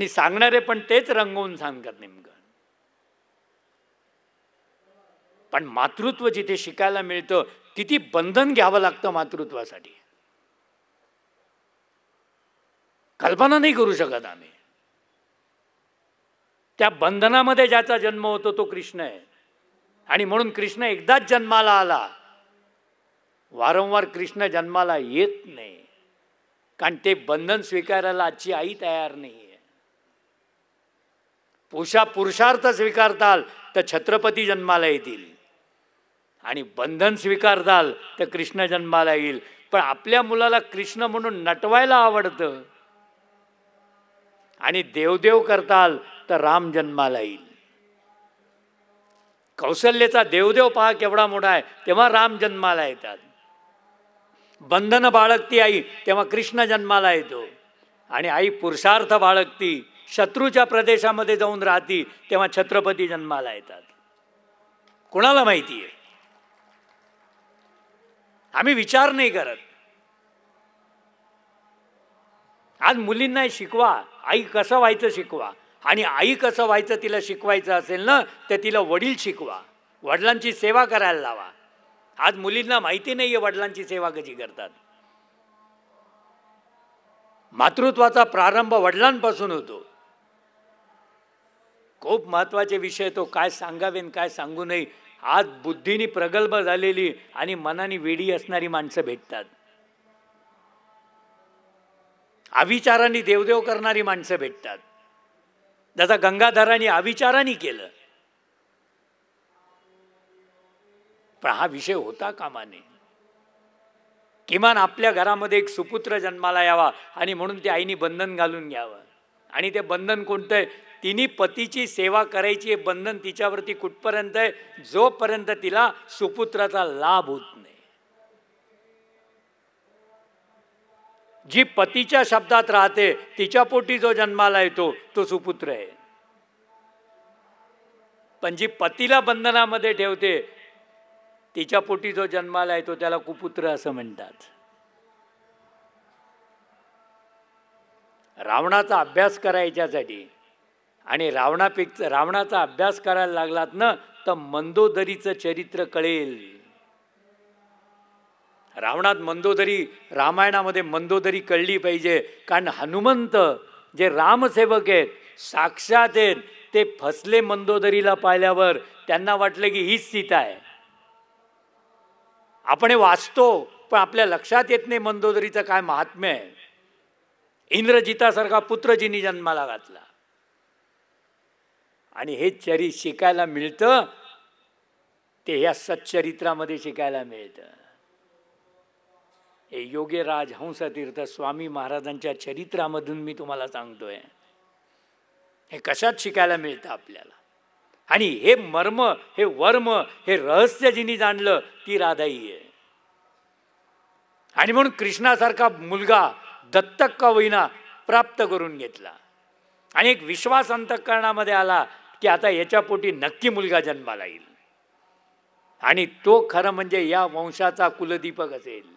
आणि सांगणारे पण तेच रंगवून सांगतात नेमकं पण मातृत्व जिथे शिकायला मिळतं किती बंधन घ्यावं लागतं मातृत्वासाठी कल्पना नाही करू शकत आम्ही त्या बंधनामध्ये ज्याचा जन्म होतो तो कृष्ण आहे आणि म्हणून कृष्ण एकदाच जन्माला आला वारंवार कृष्ण जन्माला येत नाही कारण ते बंधन स्वीकारायला आजची आई तयार नाही पुषा पुरुषार्थ स्वीकारताल तर छत्रपती जन्माला येतील आणि बंधन स्वीकारताल तर कृष्ण जन्माला येईल पण आपल्या मुलाला कृष्ण म्हणून नटवायला आवडतं आणि देवदेव करताल तर राम जन्माला येईल कौशल्याचा देवदेव पहा केवढा मोठा आहे तेव्हा राम जन्माला येतात बंधन बाळगती आई तेव्हा कृष्ण जन्माला येतो आणि आई पुरुषार्थ बाळगती शत्रूच्या प्रदेशामध्ये जाऊन राहती तेव्हा छत्रपती जन्माला येतात कोणाला माहिती आहे आम्ही विचार नाही करत आज मुलींना शिकवा आई कसं व्हायचं शिकवा आणि आई कसं व्हायचं तिला शिकवायचं असेल ना तर तिला वडील शिकवा वडिलांची सेवा करायला लावा आज मुलींना माहिती नाही आहे वडिलांची सेवा कशी करतात मातृत्वाचा प्रारंभ वडिलांपासून होतो खूप महत्त्वाचे विषय तो काय सांगावेन काय सांगू नये आज बुद्धीने प्रगल्भ झालेली आणि मनाने वेडी असणारी माणसं भेटतात अविचारांनी देवदेव करणारी माणसं भेटतात जसा गंगाधरांनी अविचारांनी केलं पण हा विषय होता कामाने किमान आपल्या घरामध्ये एक सुपुत्र जन्माला यावा आणि म्हणून ते आईने बंधन घालून घ्यावं आणि ते बंधन कोणतं तिने पतीची सेवा करायची हे बंधन तिच्यावरती कुठपर्यंत आहे जोपर्यंत तिला सुपुत्राचा लाभ होत नाही जी पतीच्या शब्दात राहते तिच्या पोटी जो जन्माला येतो तो सुपुत्र आहे पण जी पतीला बंधनामध्ये ठेवते तिच्या पोटी जो जन्माला येतो त्याला कुपुत्र असं म्हणतात रावणाचा अभ्यास करायच्यासाठी आणि रावणापेक्षा रावणाचा अभ्यास करायला लागलात ना तर मंदोदरीचं चरित्र कळेल रावणात मंदोदरी रामायणामध्ये मंदोदरी कळली पाहिजे कारण हनुमंत जे रामसेवक आहेत साक्षात आहेत ते फसले मंदोदरीला पाहिल्यावर त्यांना वाटलं की हीच सीता आहे आपण वाचतो पण आपल्या लक्षात येत नाही मंदोदरीचं काय महात्म्य आहे इंद्रजितासारखा पुत्रजींनी जन्माला घातला आणि हे चरित शिकायला मिळतं ते ह्या सच्चरित्रामध्ये शिकायला मिळतं हे योगे राज तीर्थ स्वामी महाराजांच्या चरित्रामधून मी तुम्हाला सांगतोय हे कशात शिकायला मिळतं आपल्याला आणि हे मर्म हे वर्म हे रहस्य जिनी जाणलं ती राधाई आहे आणि म्हणून कृष्णासारखा मुलगा दत्तक का होईना प्राप्त करून घेतला आणि एक विश्वास अंतकरणामध्ये आला की आता याच्या पोटी नक्की मुलगा जन्माला येईल आणि तो खरं म्हणजे या वंशाचा कुलदीपक असेल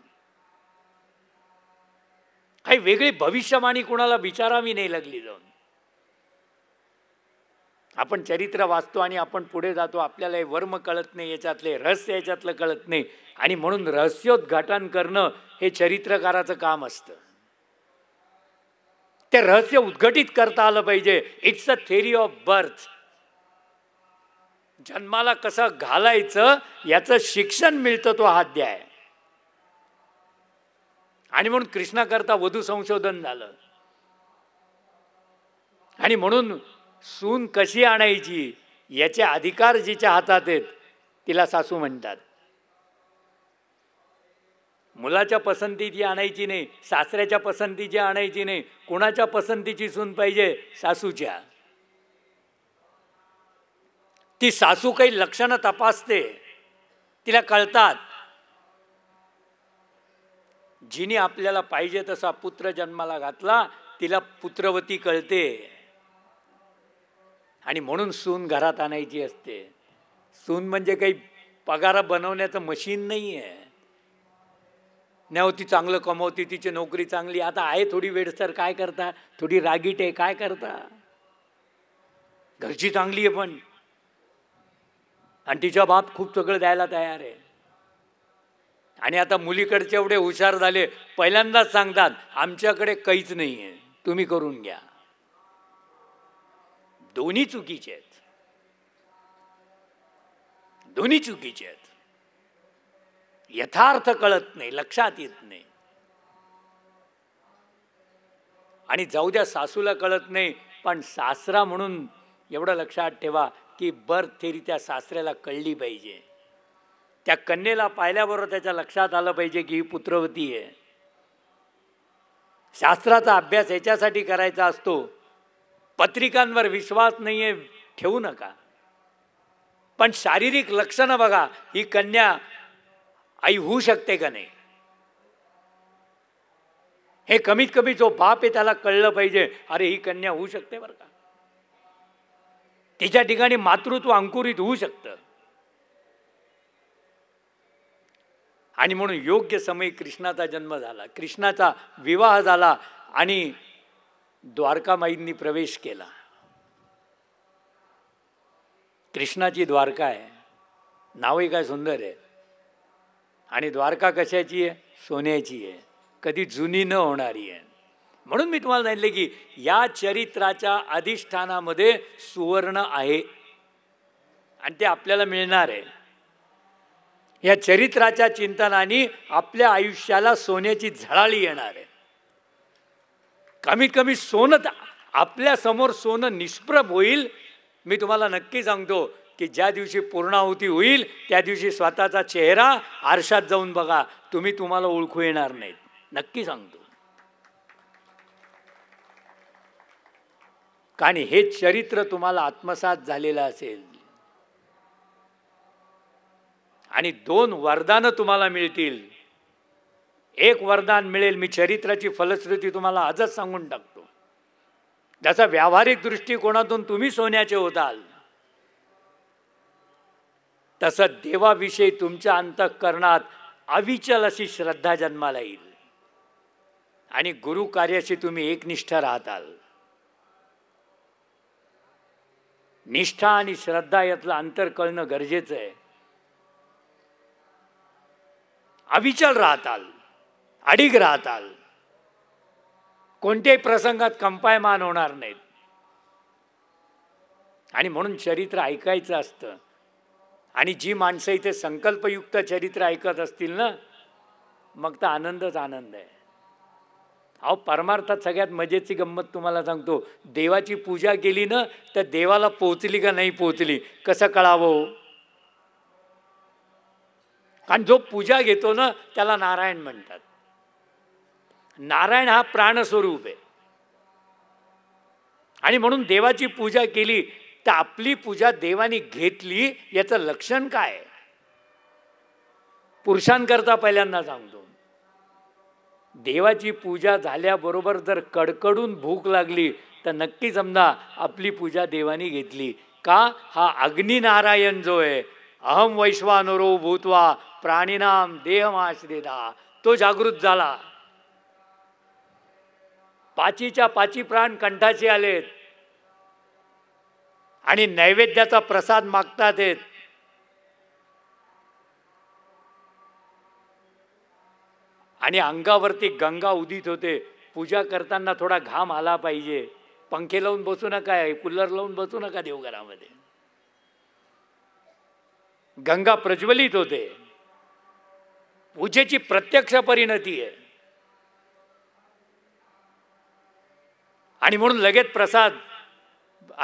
काही वेगळी भविष्यवाणी कुणाला विचारावी नाही लागली जाऊन आपण चरित्र वाचतो आणि आपण पुढे जातो आपल्याला हे वर्म कळत नाही याच्यातले रहस्य याच्यातलं कळत नाही आणि म्हणून रहस्योद्घाटन करणं हे चरित्रकाराचं काम असतं ते रहस्य उद्घटित करता आलं पाहिजे it's a theory of birth जन्माला कसं घालायचं याचं शिक्षण मिळतं तो अध्याय आणि म्हणून कृष्णाकरता वधू संशोधन झालं आणि म्हणून सून कशी आणायची याचे अधिकार जिच्या हातात आहेत तिला सासू म्हणतात मुलाच्या पसंतीची आणायची नाही सासऱ्याच्या पसंतीची आणायची नाही कोणाच्या पसंतीची सून पाहिजे सासूच्या ती सासू काही लक्षणं तपासते तिला कळतात जिने आपल्याला पाहिजे तसा पुत्र जन्माला घातला तिला पुत्रवती कळते आणि म्हणून सून घरात आणायची असते सून म्हणजे काही पगार बनवण्याचं मशीन नाही आहे नाही चांगलं कमवती तिची नोकरी चांगली आता आहे थोडी वेडसर काय करता थोडी रागीट आहे काय करता घरची चांगली आहे पण आणि तिच्या बाप खूप सगळं द्यायला तयार आहे आणि आता मुलीकडचे एवढे हुशार झाले पहिल्यांदाच सांगतात आमच्याकडे काहीच नाही आहे तुम्ही करून घ्या दोन्ही चुकीचे आहेत दोन्ही चुकीचे आहेत यथार्थ कळत नाही लक्षात येत नाही आणि जाऊ द्या सासूला कळत नाही पण सासरा म्हणून एवढं लक्षात ठेवा की बर्थ थेरी त्या सासऱ्याला कळली पाहिजे त्या कन्येला पाहिल्याबरोबर त्याच्या लक्षात आलं पाहिजे की ही पुत्रवती आहे शास्त्राचा अभ्यास याच्यासाठी करायचा असतो पत्रिकांवर विश्वास नाही आहे ठेवू नका पण शारीरिक लक्षणं बघा ही कन्या आई होऊ शकते का नाही हे कमीत कमी जो बाप आहे त्याला कळलं पाहिजे अरे ही कन्या होऊ शकते बरं का याच्या ठिकाणी मातृत्व अंकुरित होऊ शकतं आणि म्हणून योग्य समय कृष्णाचा जन्म झाला कृष्णाचा विवाह झाला आणि द्वारकामाईंनी प्रवेश केला कृष्णाची द्वारका आहे नावही काय सुंदर आहे आणि द्वारका कशाची आहे सोन्याची आहे कधी जुनी न होणारी आहे म्हणून मी तुम्हाला सांगितले की या चरित्राच्या अधिष्ठानामध्ये सुवर्ण आहे आणि ते आपल्याला मिळणार आहे या चरित्राच्या चिंतनाने आपल्या आयुष्याला सोन्याची झळाळी येणार आहे कमीत कमी सोनं आपल्या समोर सोनं निष्प्रभ होईल मी तुम्हाला नक्की सांगतो की ज्या दिवशी पूर्णाहुती होईल त्या दिवशी स्वतःचा चेहरा आरशात जाऊन बघा तुम्ही तुम्हाला ओळखू येणार नाहीत नक्की सांगतो कारण हे चरित्र तुम्हाला आत्मसात झालेलं असेल आणि दोन वरदानं तुम्हाला मिळतील एक वरदान मिळेल मी चरित्राची फलश्रुती तुम्हाला आजच सांगून टाकतो ज्याचा व्यावहारिक दृष्टिकोनातून तुम्ही सोन्याचे होताल तसं देवाविषयी तुमच्या अंतःकरणात अविचल अशी श्रद्धा जन्माला येईल आणि गुरु कार्याशी तुम्ही एकनिष्ठ राहताल निष्ठा आणि श्रद्धा यातलं अंतर कळणं गरजेचं आहे अविचल राहताल अडीग राहताल कोणत्याही प्रसंगात कंपायमान होणार नाहीत आणि म्हणून चरित्र ऐकायचं असतं आणि जी माणसं इथे संकल्पयुक्त चरित्र ऐकत असतील ना मग तर आनंदच आनंद आहे अहो परमार्थात सगळ्यात मजेची गंमत तुम्हाला सांगतो देवाची पूजा केली ना तर देवाला पोचली का नाही पोचली कसं कळावं कारण जो पूजा घेतो ना त्याला नारायण म्हणतात नारायण हा प्राणस्वरूप आहे आणि म्हणून देवाची पूजा केली तर आपली पूजा देवाने घेतली याचं लक्षण काय पुरुषांकरता पहिल्यांदा सांगतो देवाची पूजा झाल्याबरोबर जर कडकडून भूक लागली तर नक्की समजा आपली पूजा देवानी घेतली का हा अग्निनारायण जो आहे अहम वैश्वानुरो भूतवा प्राणीनाम देहमाश्रिदा तो जागृत झाला पाचीच्या पाची प्राण कंठाचे आलेत आणि नैवेद्याचा प्रसाद मागतात आहेत आणि अंगावरती गंगा उदित होते पूजा करताना थोडा घाम आला पाहिजे पंखे लावून बसू नका कूलर लावून बसू नका देवघरामध्ये गंगा प्रज्वलित होते पूजेची प्रत्यक्ष परिणती आहे आणि म्हणून लगेच प्रसाद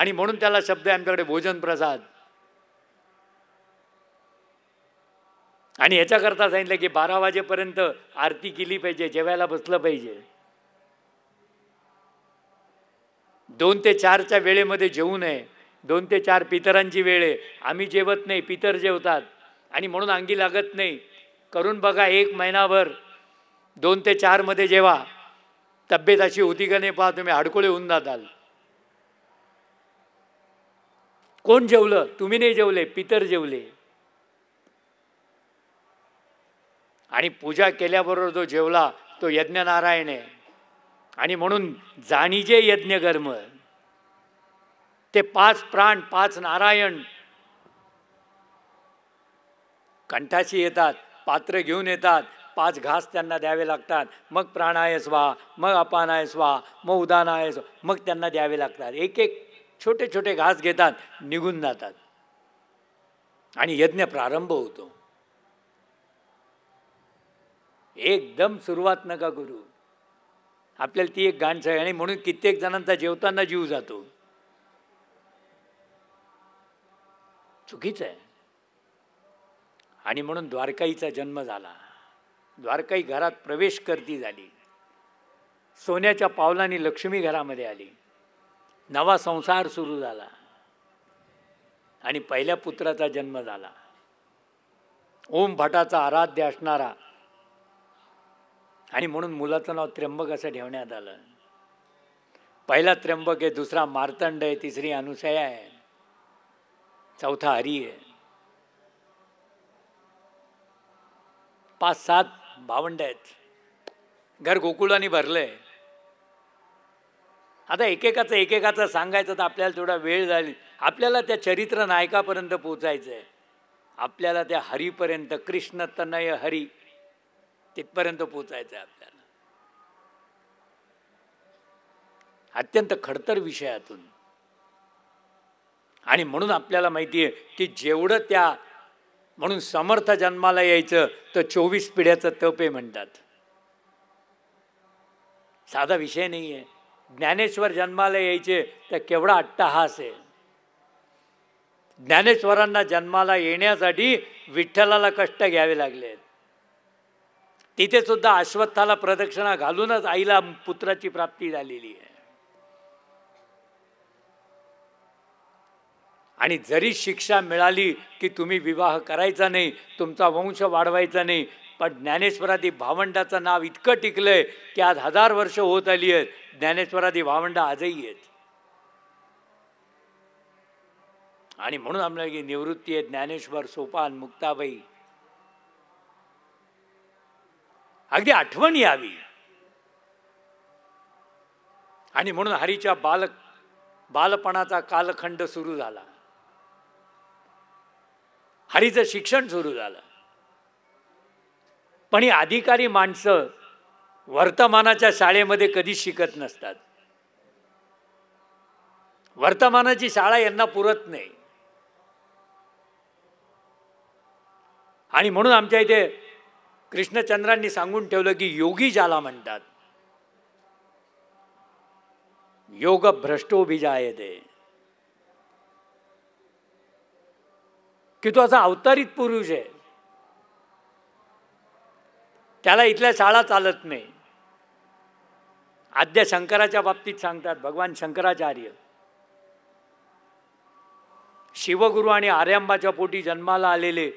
आणि म्हणून त्याला शब्द आहे आमच्याकडे भोजन प्रसाद आणि ह्याच्याकरता सांगितलं की बारा वाजेपर्यंत आरती केली पाहिजे जेवायला बसलं पाहिजे दोन ते चारच्या वेळेमध्ये जेवू नये दोन ते चार पितरांची वेळ आहे आम्ही जेवत नाही पितर जेवतात आणि म्हणून अंगी लागत नाही करून बघा एक महिनाभर दोन ते चारमध्ये जेवा तब्येत अशी होती का नाही पहा तुम्ही हाडकोळे होऊन जाताल कोण जेवलं तुम्ही नाही जेवले पितर जेवले आणि पूजा केल्याबरोबर जो जेवला तो यज्ञनारायण आहे आणि म्हणून जाणीजे यज्ञकर्म ते पाच प्राण पाच नारायण कंठाशी येतात पात्र घेऊन येतात पाच घास त्यांना द्यावे लागतात मग प्राणायस व्हा मग अपानायस व्हा मग उदानायस मग त्यांना द्यावे लागतात एक एक छोटे छोटे घास घेतात निघून जातात आणि यज्ञ प्रारंभ होतो एकदम सुरुवात नका करू आपल्याला ती एक घाण आहे आणि म्हणून कित्येक जणांचा जेवताना जीव जातो चुकीचं आहे आणि म्हणून द्वारकाईचा जन्म झाला द्वारकाई घरात प्रवेश करती झाली सोन्याच्या पावलाने लक्ष्मी घरामध्ये आली नवा संसार सुरू झाला आणि पहिल्या पुत्राचा जन्म झाला ओम भटाचा आराध्य असणारा आणि म्हणून मुलाचं नाव त्र्यंबक असं ठेवण्यात आलं पहिला त्र्यंबक आहे दुसरा मार्तंड आहे तिसरी अनुसया आहे चौथा हरी आहे पाच सात भावंड आहेत घर गोकुळाने भरलंय आता एकेकाचं एकेकाचं सांगायचं तर आपल्याला थोडा वेळ जाईल आपल्याला त्या चरित्र नायकापर्यंत पोचायचं आहे आपल्याला त्या हरीपर्यंत कृष्ण तनय हरी तिथपर्यंत पोचायचं आहे आपल्याला अत्यंत खडतर विषयातून आणि म्हणून आपल्याला माहिती आहे की जेवढं त्या म्हणून समर्थ जन्माला यायचं तर चोवीस पिढ्याचं तप आहे म्हणतात साधा विषय नाही आहे ज्ञानेश्वर जन्माला यायचे तर केवढा अट्टहास आहे ज्ञानेश्वरांना जन्माला येण्यासाठी विठ्ठलाला कष्ट घ्यावे लागले तिथे सुद्धा अश्वत्थाला प्रदक्षिणा घालूनच आईला पुत्राची प्राप्ती झालेली आहे आणि जरी शिक्षा मिळाली की तुम्ही विवाह करायचा नाही तुमचा वंश वाढवायचा नाही पण ज्ञानेश्वरादी भावंडाचं नाव इतकं टिकलंय की आज हजार वर्ष होत आली आहेत ज्ञानेश्वरादी भावंड आजही आहेत आणि म्हणून आपल्या की निवृत्ती आहे ज्ञानेश्वर सोपान मुक्ताबाई अगदी आठवण यावी आणि म्हणून हरीच्या बाल बालपणाचा कालखंड सुरू झाला हरीचं शिक्षण सुरू झालं पण ही अधिकारी माणसं वर्तमानाच्या शाळेमध्ये कधीच शिकत नसतात वर्तमानाची शाळा यांना पुरत नाही आणि म्हणून आमच्या इथे कृष्णचंद्रांनी सांगून ठेवलं की योगी ज्याला म्हणतात योग भ्रष्टोभिजाय दे की तो असा अवतारित पुरुष आहे त्याला इथल्या शाळा चालत नाही आद्य शंकराच्या बाबतीत सांगतात भगवान शंकराचार्य शिवगुरु आणि आर्यांबाच्या पोटी जन्माला आलेले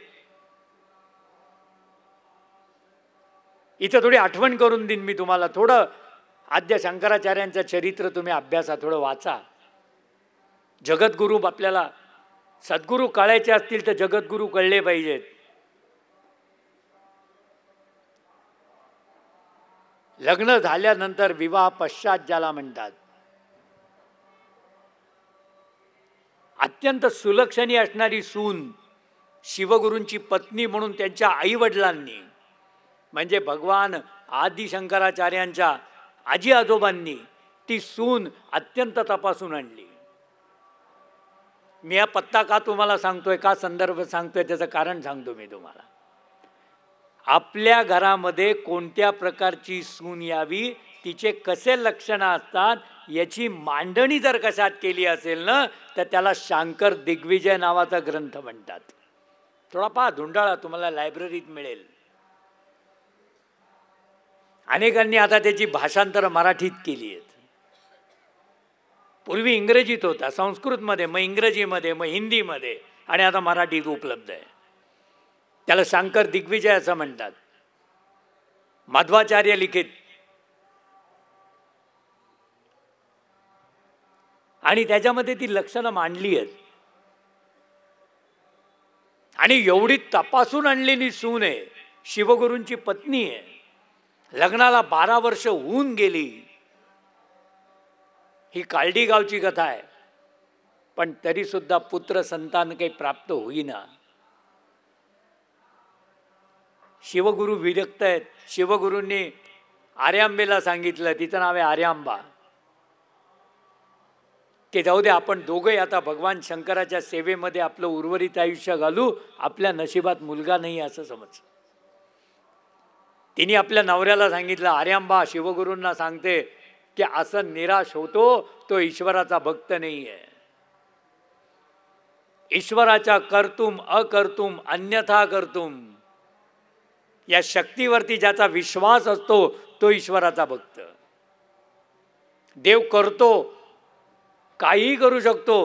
इथं थोडी आठवण करून देईन मी तुम्हाला थोडं आद्य शंकराचार्यांचं चरित्र तुम्ही अभ्यासा थोडं वाचा जगद्गुरू आपल्याला सद्गुरू कळायचे असतील तर जगद्गुरू कळले पाहिजेत लग्न झाल्यानंतर विवाह पश्चात ज्याला म्हणतात अत्यंत सुलक्षणी असणारी सून शिवगुरूंची पत्नी म्हणून त्यांच्या आईवडिलांनी म्हणजे भगवान आदिशंकराचार्यांच्या आजी आजोबांनी ती सून अत्यंत तपासून आणली मी हा पत्ता का तुम्हाला सांगतोय का संदर्भ सांगतोय त्याचं कारण सांगतो मी तुम्हाला आपल्या घरामध्ये कोणत्या प्रकारची सून यावी तिचे कसे लक्षणं असतात याची मांडणी जर कशात केली असेल ना तर त्याला शांकर दिग्विजय नावाचा ग्रंथ म्हणतात थोडा पहा धुंडाळा तुम्हाला लायब्ररीत मिळेल अनेकांनी आता त्याची भाषांतर मराठीत केली आहेत पूर्वी इंग्रजीत होता संस्कृतमध्ये मग इंग्रजीमध्ये मग हिंदीमध्ये आणि आता मराठीत उपलब्ध आहे त्याला शंकर दिग्विजय असं म्हणतात माध्वाचार्य लिखित आणि त्याच्यामध्ये ती लक्षणं मांडली आहेत आणि एवढी तपासून आणलेली सून आहे शिवगुरूंची पत्नी आहे लग्नाला बारा वर्ष होऊन गेली ही काळडी गावची कथा आहे पण तरी सुद्धा पुत्र संतान काही प्राप्त होईना शिवगुरु विरक्त आहेत शिवगुरूंनी आर्यांबेला सांगितलं तिचं नाव आहे आर्यांबा की जाऊ दे आपण दोघंही आता भगवान शंकराच्या सेवेमध्ये आपलं उर्वरित आयुष्य घालू आपल्या नशिबात मुलगा नाही असं समज तिने आपल्या नवऱ्याला सांगितलं आर्यांबा शिवगुरूंना सांगते की असं निराश होतो तो ईश्वराचा भक्त नाही आहे ईश्वराच्या कर्तुम अकर्तुम अन्यथा कर्तुम या शक्तीवरती ज्याचा विश्वास असतो तो ईश्वराचा भक्त देव करतो काहीही करू शकतो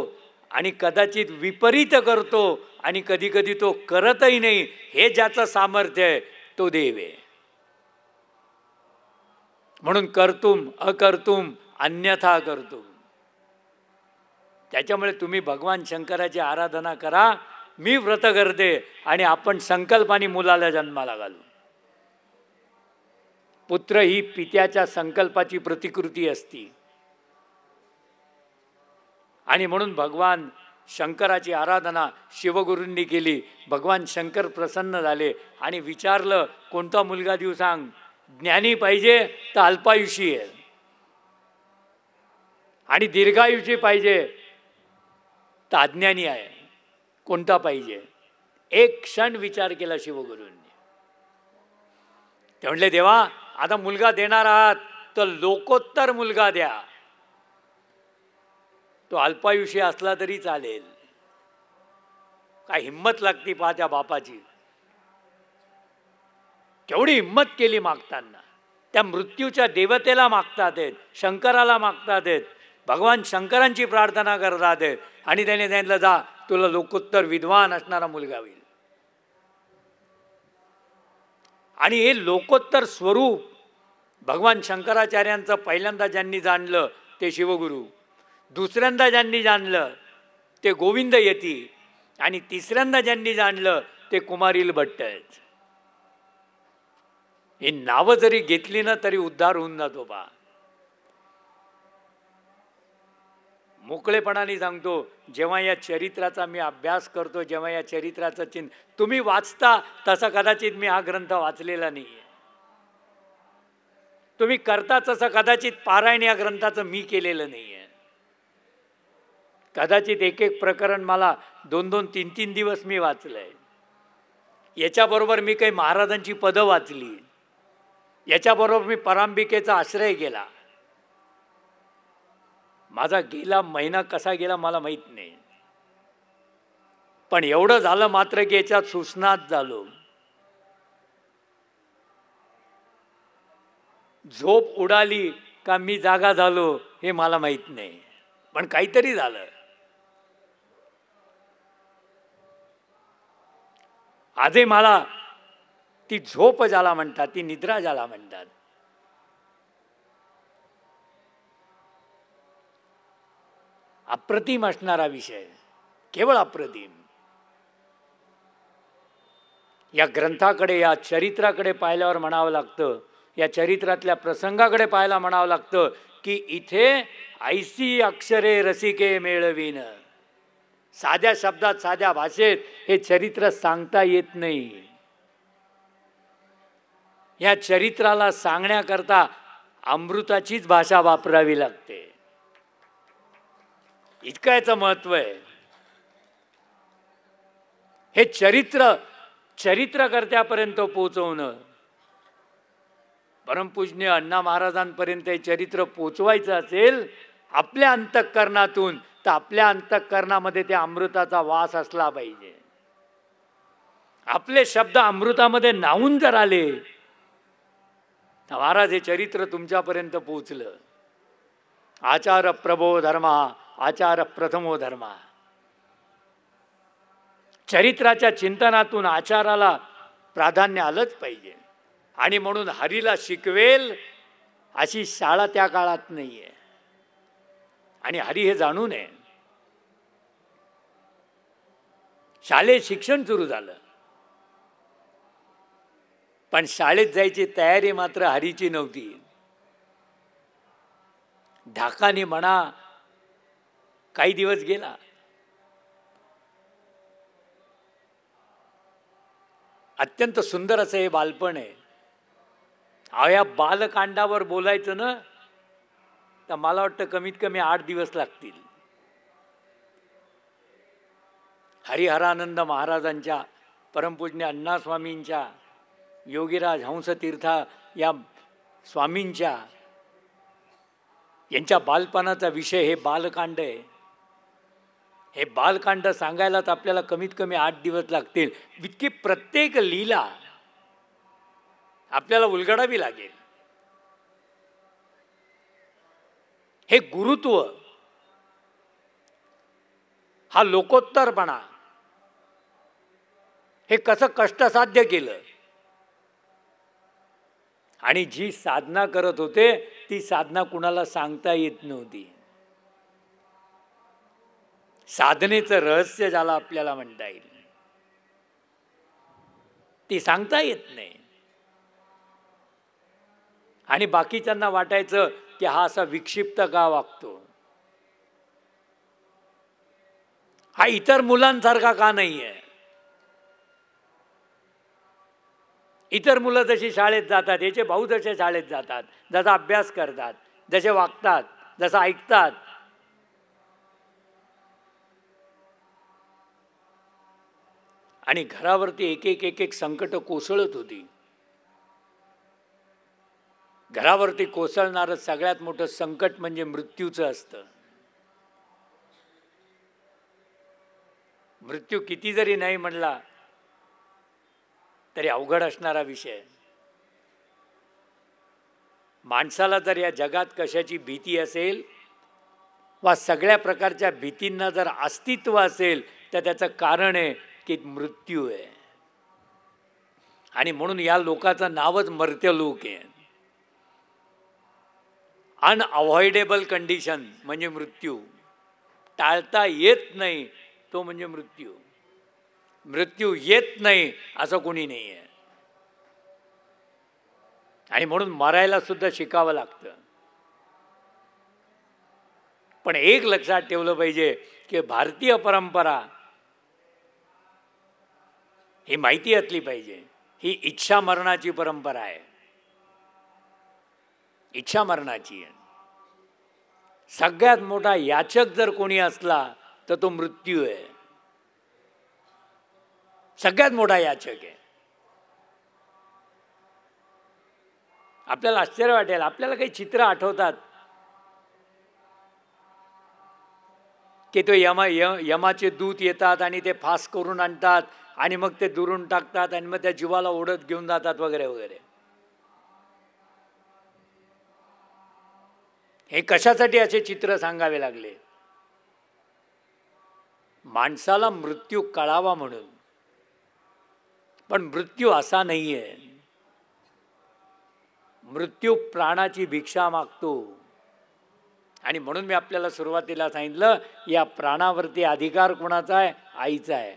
आणि कदाचित विपरीत करतो आणि कधी कधी तो करतही नाही हे ज्याचं सामर्थ्य आहे तो देव आहे म्हणून करतुम अकर्तुम अन्यथा करतुम त्याच्यामुळे तुम्ही भगवान शंकराची आराधना करा मी व्रत करते आणि आपण संकल्पाने मुलाला जन्माला घालू पुत्र ही पित्याच्या संकल्पाची प्रतिकृती असती आणि म्हणून भगवान शंकराची आराधना शिवगुरूंनी केली भगवान शंकर प्रसन्न झाले आणि विचारलं कोणता मुलगा देऊ सांग ज्ञानी पाहिजे तर अल्पायुषी आहे आणि दीर्घायुषी पाहिजे तर अज्ञानी आहे कोणता पाहिजे एक क्षण विचार केला शिवगुरूंनी ते म्हणले देवा आता मुलगा देणार आहात तर लोकोत्तर मुलगा द्या तो अल्पायुषी असला तरी चालेल काय हिंमत लागती पाहत्या बापाची केवढी हिंमत केली मागताना त्या मृत्यूच्या देवतेला मागतात देत शंकराला मागतात देत भगवान शंकरांची प्रार्थना करतात देत आणि त्याने सांगितलं जा तुला लोकोत्तर विद्वान असणारा मुलगा होईल आणि हे लोकोत्तर स्वरूप भगवान शंकराचार्यांचं पहिल्यांदा ज्यांनी जाणलं ते शिवगुरू दुसऱ्यांदा ज्यांनी जाणलं ते गोविंद यती आणि तिसऱ्यांदा ज्यांनी जाणलं ते कुमारील भट्ट आहेत हे नावं जरी घेतली ना तरी उद्धार होऊन जातो बा मोकळेपणाने सांगतो जेव्हा या चरित्राचा मी अभ्यास करतो जेव्हा या चरित्राचं चिन्ह तुम्ही वाचता तसा कदाचित मी हा ग्रंथ वाचलेला नाही आहे तुम्ही करता तसं कदाचित पारायण या ग्रंथाचं मी केलेलं नाही आहे कदाचित एक एक प्रकरण मला दोन दोन तीन तीन दिवस मी वाचलंय याच्याबरोबर मी काही महाराजांची पदं वाचली याच्याबरोबर मी परांबिकेचा आश्रय गेला माझा गेला महिना कसा गेला मला माहीत नाही पण एवढं झालं मात्र की याच्यात सुसनात झालो झोप उडाली का मी जागा झालो हे मला माहीत नाही पण काहीतरी झालं आजही मला ती झोप ज्याला म्हणतात ती निद्रा ज्याला म्हणतात अप्रतिम असणारा विषय केवळ अप्रतिम या ग्रंथाकडे या चरित्राकडे पाहिल्यावर म्हणावं लागतं या चरित्रातल्या प्रसंगाकडे पाहायला म्हणावं लागतं की इथे ऐसी अक्षरे रसिके मेळवीन साध्या शब्दात साध्या भाषेत हे चरित्र सांगता येत नाही ह्या चरित्राला सांगण्याकरता अमृताचीच भाषा वापरावी लागते इतकं महत्व आहे हे चरित्र चरित्रकर्त्यापर्यंत पोचवणं परमपूज्य अण्णा महाराजांपर्यंत हे चरित्र पोचवायचं असेल आपल्या अंतःकरणातून तर आपल्या अंतःकरणामध्ये त्या अमृताचा वास असला पाहिजे आपले शब्द अमृतामध्ये नावून जर आले महाराज हे चरित्र तुमच्यापर्यंत पोचलं आचार प्रभो धर्मा आचार प्रथमो धर्मा चरित्राच्या चिंतनातून आचाराला प्राधान्य आलंच पाहिजे आणि म्हणून हरीला शिकवेल अशी शाळा त्या काळात नाही आहे आणि हरी हे जाणून आहे शालेय शिक्षण सुरू झालं पण शाळेत जायची तयारी मात्र हरीची नव्हती ढाकाने म्हणा काही दिवस गेला अत्यंत सुंदर असं हे बालपण आहे अहो या बालकांडावर बोलायचं ना तर मला वाटतं कमीत कमी आठ दिवस लागतील हरिहरानंद महाराजांच्या परमपूज्य अण्णास्वामींच्या योगीराज हंसतीर्था या स्वामींच्या यांच्या बालपणाचा विषय हे बालकांड आहे हे बालकांड सांगायला तर आपल्याला कमीत कमी आठ दिवस लागतील इतकी प्रत्येक लीला आपल्याला उलगडावी लागेल हे गुरुत्व हा लोकोत्तरपणा हे कसं कष्टसाध्य केलं आणि जी साधना करत होते ती साधना कुणाला सांगता येत नव्हती साधनेचं रहस्य ज्याला आपल्याला म्हणता येईल ती सांगता येत नाही आणि बाकीच्यांना वाटायचं की हा असा विक्षिप्त का वागतो हा इतर मुलांसारखा का नाही आहे इतर मुलं जशी शाळेत जातात याचे भाऊ जसे शाळेत जातात जसा अभ्यास करतात जसे वागतात जसं ऐकतात आणि घरावरती एक एक एक एक संकट कोसळत होती घरावरती कोसळणार सगळ्यात मोठं संकट म्हणजे मृत्यूचं असतं मृत्यू किती जरी नाही म्हणला तरी अवघड असणारा विषय माणसाला जर या जगात कशाची भीती असेल वा सगळ्या प्रकारच्या भीतींना जर अस्तित्व असेल तर त्याचं कारण आहे की मृत्यू आहे आणि म्हणून या लोकाचं नावच लोक आहे अनअव्हॉइडेबल कंडिशन म्हणजे मृत्यू टाळता येत नाही तो म्हणजे मृत्यू मृत्यू येत नाही असं कोणी नाही आहे आणि म्हणून मरायला सुद्धा शिकावं लागतं पण एक लक्षात ठेवलं पाहिजे की भारतीय परंपरा ही माहिती असली पाहिजे ही इच्छा मरणाची परंपरा आहे इच्छा मरणाची आहे सगळ्यात मोठा याचक जर कोणी असला तर तो मृत्यू आहे सगळ्यात मोठा याचक आहे आपल्याला आश्चर्य वाटेल आपल्याला काही चित्र आठवतात की तो यमा यमाचे दूत येतात आणि ते फास करून आणतात आणि मग ते दुरून टाकतात आणि मग त्या जीवाला ओढत घेऊन जातात वगैरे वगैरे हे कशासाठी असे चित्र सांगावे लागले माणसाला मृत्यू कळावा म्हणून पण मृत्यू असा नाही आहे मृत्यू प्राणाची भिक्षा मागतो आणि म्हणून मी आपल्याला सुरुवातीला सांगितलं या प्राणावरती अधिकार कोणाचा आहे आईचा आहे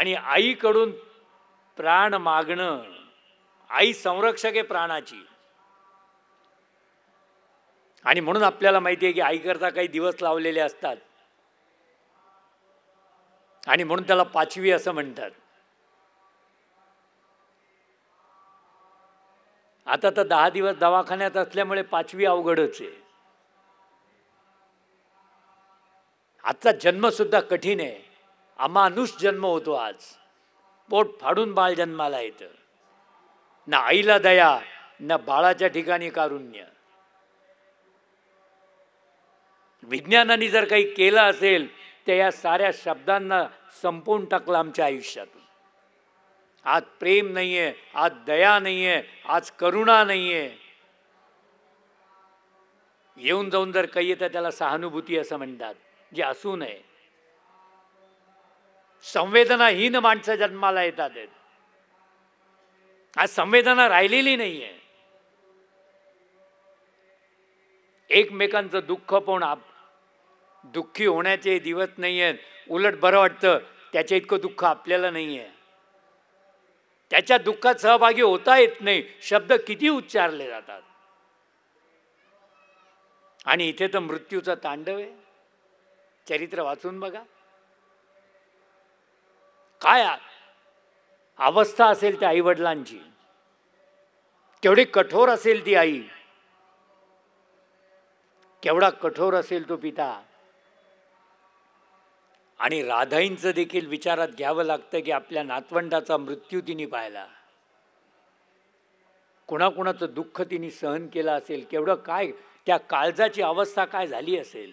आणि आईकडून प्राण मागणं आई संरक्षक आहे प्राणाची आणि म्हणून आपल्याला माहिती आहे की आईकरता काही दिवस लावलेले असतात आणि म्हणून त्याला पाचवी असं म्हणतात आता तर दहा दिवस दवाखान्यात असल्यामुळे पाचवी अवघडच आहे आजचा जन्मसुद्धा कठीण आहे अमानुष जन्म होतो आज पोट फाडून बाळ जन्माला येतं ना आईला दया ना बाळाच्या ठिकाणी कारुण्य विज्ञानाने जर काही केलं असेल त्या या साऱ्या शब्दांना संपवून टाकलं आमच्या आयुष्यातून आज प्रेम नाही आहे आज दया नाही आहे आज करुणा नाही आहे येऊन जाऊन जर काही येतं त्याला सहानुभूती असं म्हणतात जे असू नये संवेदनाहीन माणसं जन्माला येतात आज संवेदना राहिलेली नाही आहे एकमेकांचं दुःख पण आप दुःखी होण्याचे दिवस नाही आहेत उलट बरं वाटतं त्याच्या इतकं दुःख आपल्याला नाही आहे त्याच्या दुःखात सहभागी होता येत नाही शब्द किती उच्चारले जातात आणि इथे तर मृत्यूचा तांडव आहे चरित्र वाचून बघा काय अवस्था असेल त्या वडिलांची केवढी कठोर असेल ती आई केवढा कठोर असेल तो पिता आणि राधाईंचं देखील विचारात घ्यावं लागतं की आपल्या नातवंडाचा मृत्यू तिने पाहिला कुणाकुणाचं दुःख तिने सहन केलं असेल केवढं काय त्या काळजाची अवस्था काय झाली असेल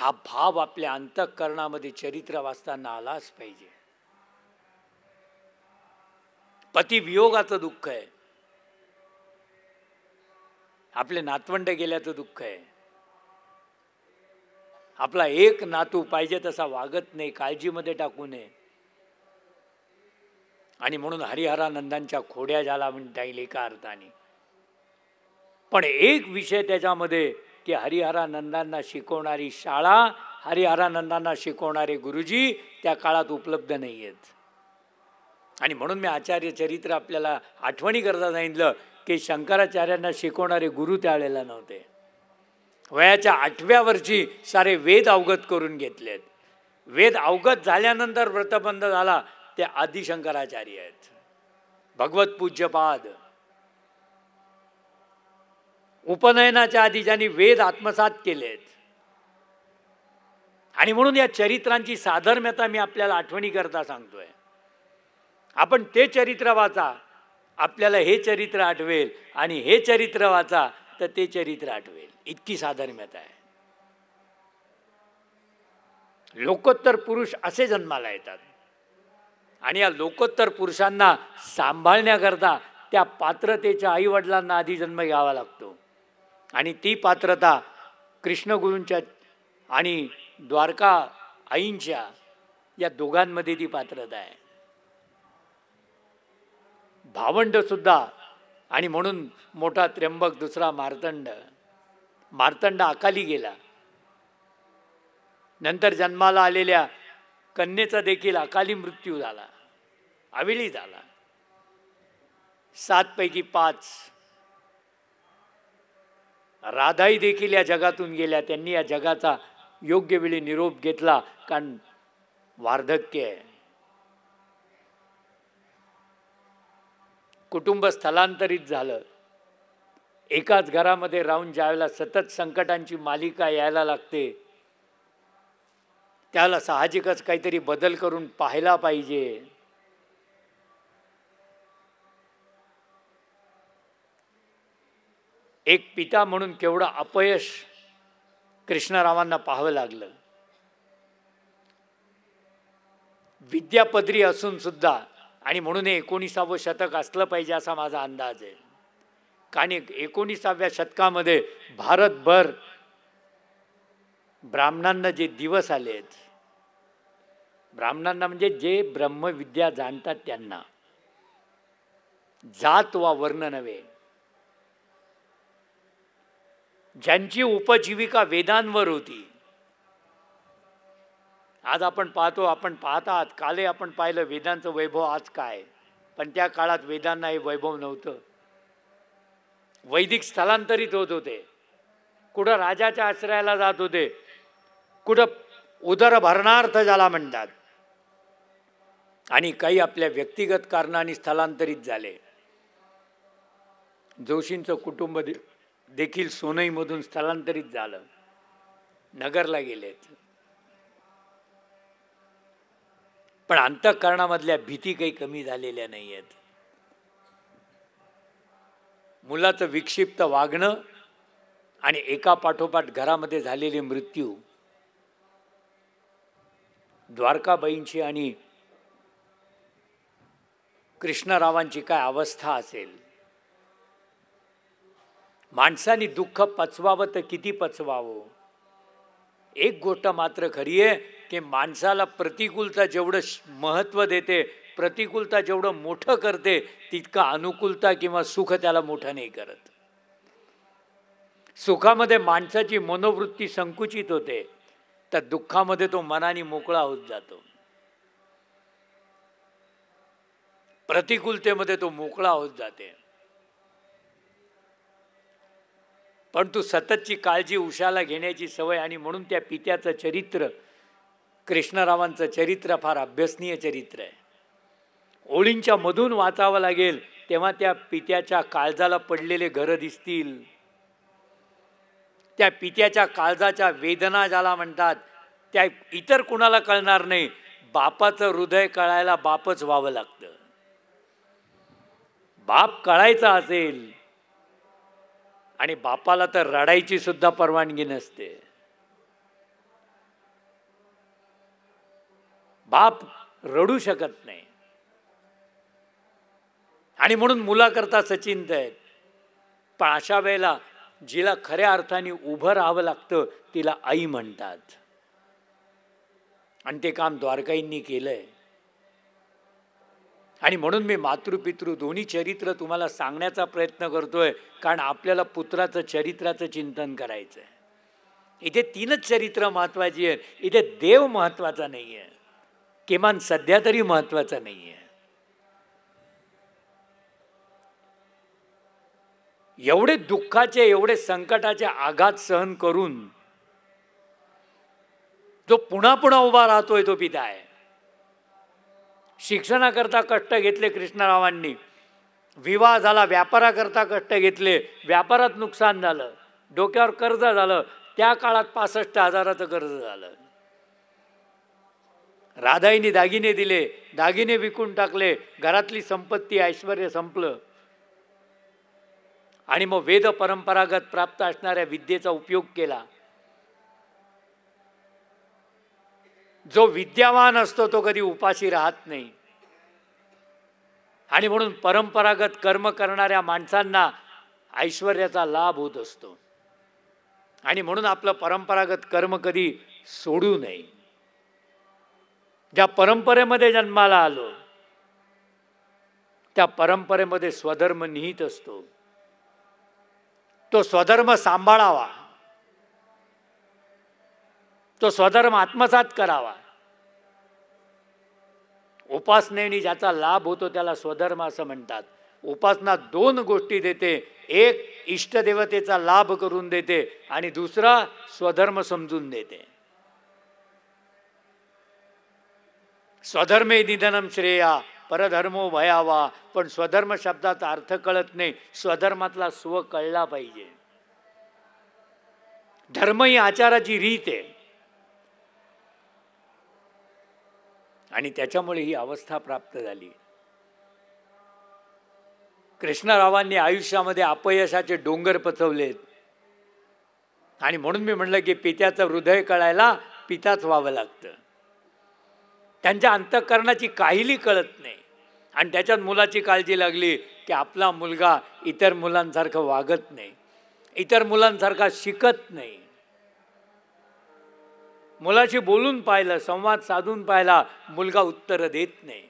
हा भाव आपल्या अंतःकरणामध्ये चरित्र वाचताना आलाच पाहिजे वियोगाचं दुःख आहे आपले नातवंड गेल्याचं दुःख आहे आपला एक नातू पाहिजे तसा वागत नाही काळजीमध्ये टाकू नये आणि म्हणून हरिहरानंदांच्या खोड्या झाला म्हणता येईल एका अर्थाने पण एक विषय त्याच्यामध्ये की हरिहरानंदांना शिकवणारी शाळा हरिहरानंदांना शिकवणारे गुरुजी त्या काळात उपलब्ध नाही आहेत आणि म्हणून मी आचार्य चरित्र आपल्याला आठवणी करता सांगितलं की शंकराचार्यांना शिकवणारे गुरु त्यावेळेला नव्हते वयाच्या आठव्या वर्षी सारे वेद अवगत करून घेतलेत वेद अवगत झाल्यानंतर व्रतबंध झाला ते आदिशंकराचार्य आहेत भगवत पूज्यपाद उपनयनाच्या आधी ज्यांनी वेद आत्मसात केलेत आणि म्हणून या चरित्रांची साधर्म्यता मी आपल्याला आठवणी करता सांगतोय आपण ते चरित्र वाचा आपल्याला हे चरित्र आठवेल आणि हे चरित्र वाचा तर ते चरित्र आठवेल इतकी साधर्म्यता आहे लोकोत्तर पुरुष असे जन्माला येतात आणि या लोकोत्तर पुरुषांना सांभाळण्याकरता त्या पात्रतेच्या आईवडिलांना आधी जन्म घ्यावा लागतो आणि ती पात्रता कृष्णगुरूंच्या आणि द्वारका आईंच्या या दोघांमध्ये ती पात्रता आहे भावंडसुद्धा आणि म्हणून मोठा त्र्यंबक दुसरा मार्तंड मार्तंड अकाली गेला नंतर जन्माला आलेल्या कन्येचा देखील अकाली मृत्यू झाला अविली झाला सातपैकी पाच राधाई देखील या जगातून गेल्या त्यांनी या जगाचा योग्य वेळी निरोप घेतला कारण वार्धक्य आहे कुटुंब स्थलांतरित झालं एकाच घरामध्ये राहून ज्यावेळेला सतत संकटांची मालिका यायला लागते त्याला साहजिकच काहीतरी बदल करून पाहायला पाहिजे एक पिता म्हणून केवढं अपयश कृष्णरावांना पाहावं लागलं विद्यापदरी असून सुद्धा आणि म्हणून हे एकोणीसावं शतक असलं पाहिजे असा माझा अंदाज आहे आणि एकोणीसाव्या शतकामध्ये भारतभर ब्राह्मणांना जे दिवस आलेत ब्राह्मणांना म्हणजे जे ब्रह्मविद्या जाणतात त्यांना जात वा वर्ण नव्हे ज्यांची उपजीविका वेदांवर होती आज आपण पाहतो आपण पाहतात काले आपण पाहिलं वेदांचं वैभव आज काय पण त्या काळात वेदांना हे वैभव नव्हतं वैदिक स्थलांतरित होत होते कुठं राजाच्या आश्रयाला जात होते कुठं उदर भरणार्थ म्हणतात आणि काही आपल्या व्यक्तिगत कारणाने स्थलांतरित झाले जोशींचं कुटुंब दे देखील सोनईमधून स्थलांतरित झालं नगरला गेलेत पण अंतःकरणामधल्या भीती काही कमी झालेल्या नाही आहेत मुलाचं विक्षिप्त वागणं आणि एका पाठोपाठ घरामध्ये झालेले मृत्यू द्वारकाबाईंची आणि कृष्णरावांची काय अवस्था असेल माणसाने दुःख पचवावं तर किती पचवावं एक गोष्ट मात्र खरी आहे की माणसाला प्रतिकूलता जेवढं महत्त्व देते प्रतिकूलता जेवढं मोठं करते तितका अनुकूलता किंवा सुख त्याला मोठं नाही करत सुखामध्ये माणसाची मनोवृत्ती संकुचित होते तर दुःखामध्ये तो मनाने मोकळा होत जातो प्रतिकूलतेमध्ये तो मोकळा होत जाते पण तू सततची काळजी उशाला घेण्याची सवय आणि म्हणून त्या पित्याचं चरित्र कृष्णरावांचं चरित्र फार अभ्यसनीय चरित्र आहे ओळींच्या मधून वाचावं लागेल तेव्हा त्या पित्याच्या काळजाला पडलेले घर दिसतील त्या पित्याच्या काळजाच्या वेदना ज्याला म्हणतात त्या इतर कुणाला कळणार नाही बापाचं हृदय कळायला बापच व्हावं लागतं बाप कळायचा असेल आणि बापाला तर रडायची सुद्धा परवानगी नसते बाप रडू शकत नाही आणि म्हणून मुलाकरता सचिंत आहेत पण अशा वेळेला जिला खऱ्या अर्थाने उभं राहावं लागतं तिला आई म्हणतात आणि ते काम द्वारकाईंनी केलंय आणि म्हणून मी मातृपितृ दोन्ही चरित्र तुम्हाला सांगण्याचा प्रयत्न करतोय कारण आपल्याला पुत्राचं चरित्राचं चिंतन करायचं आहे इथे तीनच चरित्र महत्वाची आहेत इथे देव महत्त्वाचा नाही आहे किमान सध्या तरी महत्त्वाचा नाही आहे एवढे दुःखाचे एवढे संकटाचे आघात सहन करून जो पुन्हा पुन्हा उभा राहतोय तो पिता आहे शिक्षणाकरता कष्ट घेतले कृष्णरावांनी विवाह झाला व्यापाराकरता कष्ट घेतले व्यापारात नुकसान झालं डोक्यावर कर्ज झालं त्या काळात पासष्ट हजाराचं कर्ज झालं राधाईनी दागिने दिले दागिने विकून टाकले घरातली संपत्ती ऐश्वर संपलं आणि मग वेद परंपरागत प्राप्त असणाऱ्या विद्येचा उपयोग केला जो विद्यावान असतो तो कधी उपाशी राहत नाही आणि म्हणून परंपरागत कर्म करणाऱ्या माणसांना ऐश्वर्याचा लाभ होत असतो आणि म्हणून आपलं परंपरागत कर्म कधी सोडू नये ज्या परंपरेमध्ये जन्माला आलो त्या परंपरेमध्ये स्वधर्म निहित असतो तो स्वधर्म सांभाळावा तो स्वधर्म आत्मसात करावा उपासनेने ज्याचा लाभ होतो त्याला स्वधर्म असं म्हणतात उपासना दोन गोष्टी देते एक इष्टदेवतेचा लाभ करून देते आणि दुसरा स्वधर्म समजून देते स्वधर्मे निधनम श्रेया परधर्मो भयावा पण स्वधर्म शब्दाचा अर्थ कळत नाही स्वधर्मातला स्व कळला पाहिजे धर्म ही आचाराची रीत आहे आणि त्याच्यामुळे ही अवस्था प्राप्त झाली कृष्णरावांनी आयुष्यामध्ये अपयशाचे डोंगर पचवलेत आणि म्हणून मी म्हणलं की पित्याचं हृदय कळायला पिताच व्हावं लागतं त्यांच्या अंतःकरणाची काहीली कळत नाही आणि त्याच्यात मुलाची काळजी लागली की आपला मुलगा इतर मुलांसारखं वागत नाही इतर मुलांसारखा शिकत नाही मुलाशी बोलून पाहिलं संवाद साधून पाहिला मुलगा उत्तरं देत नाही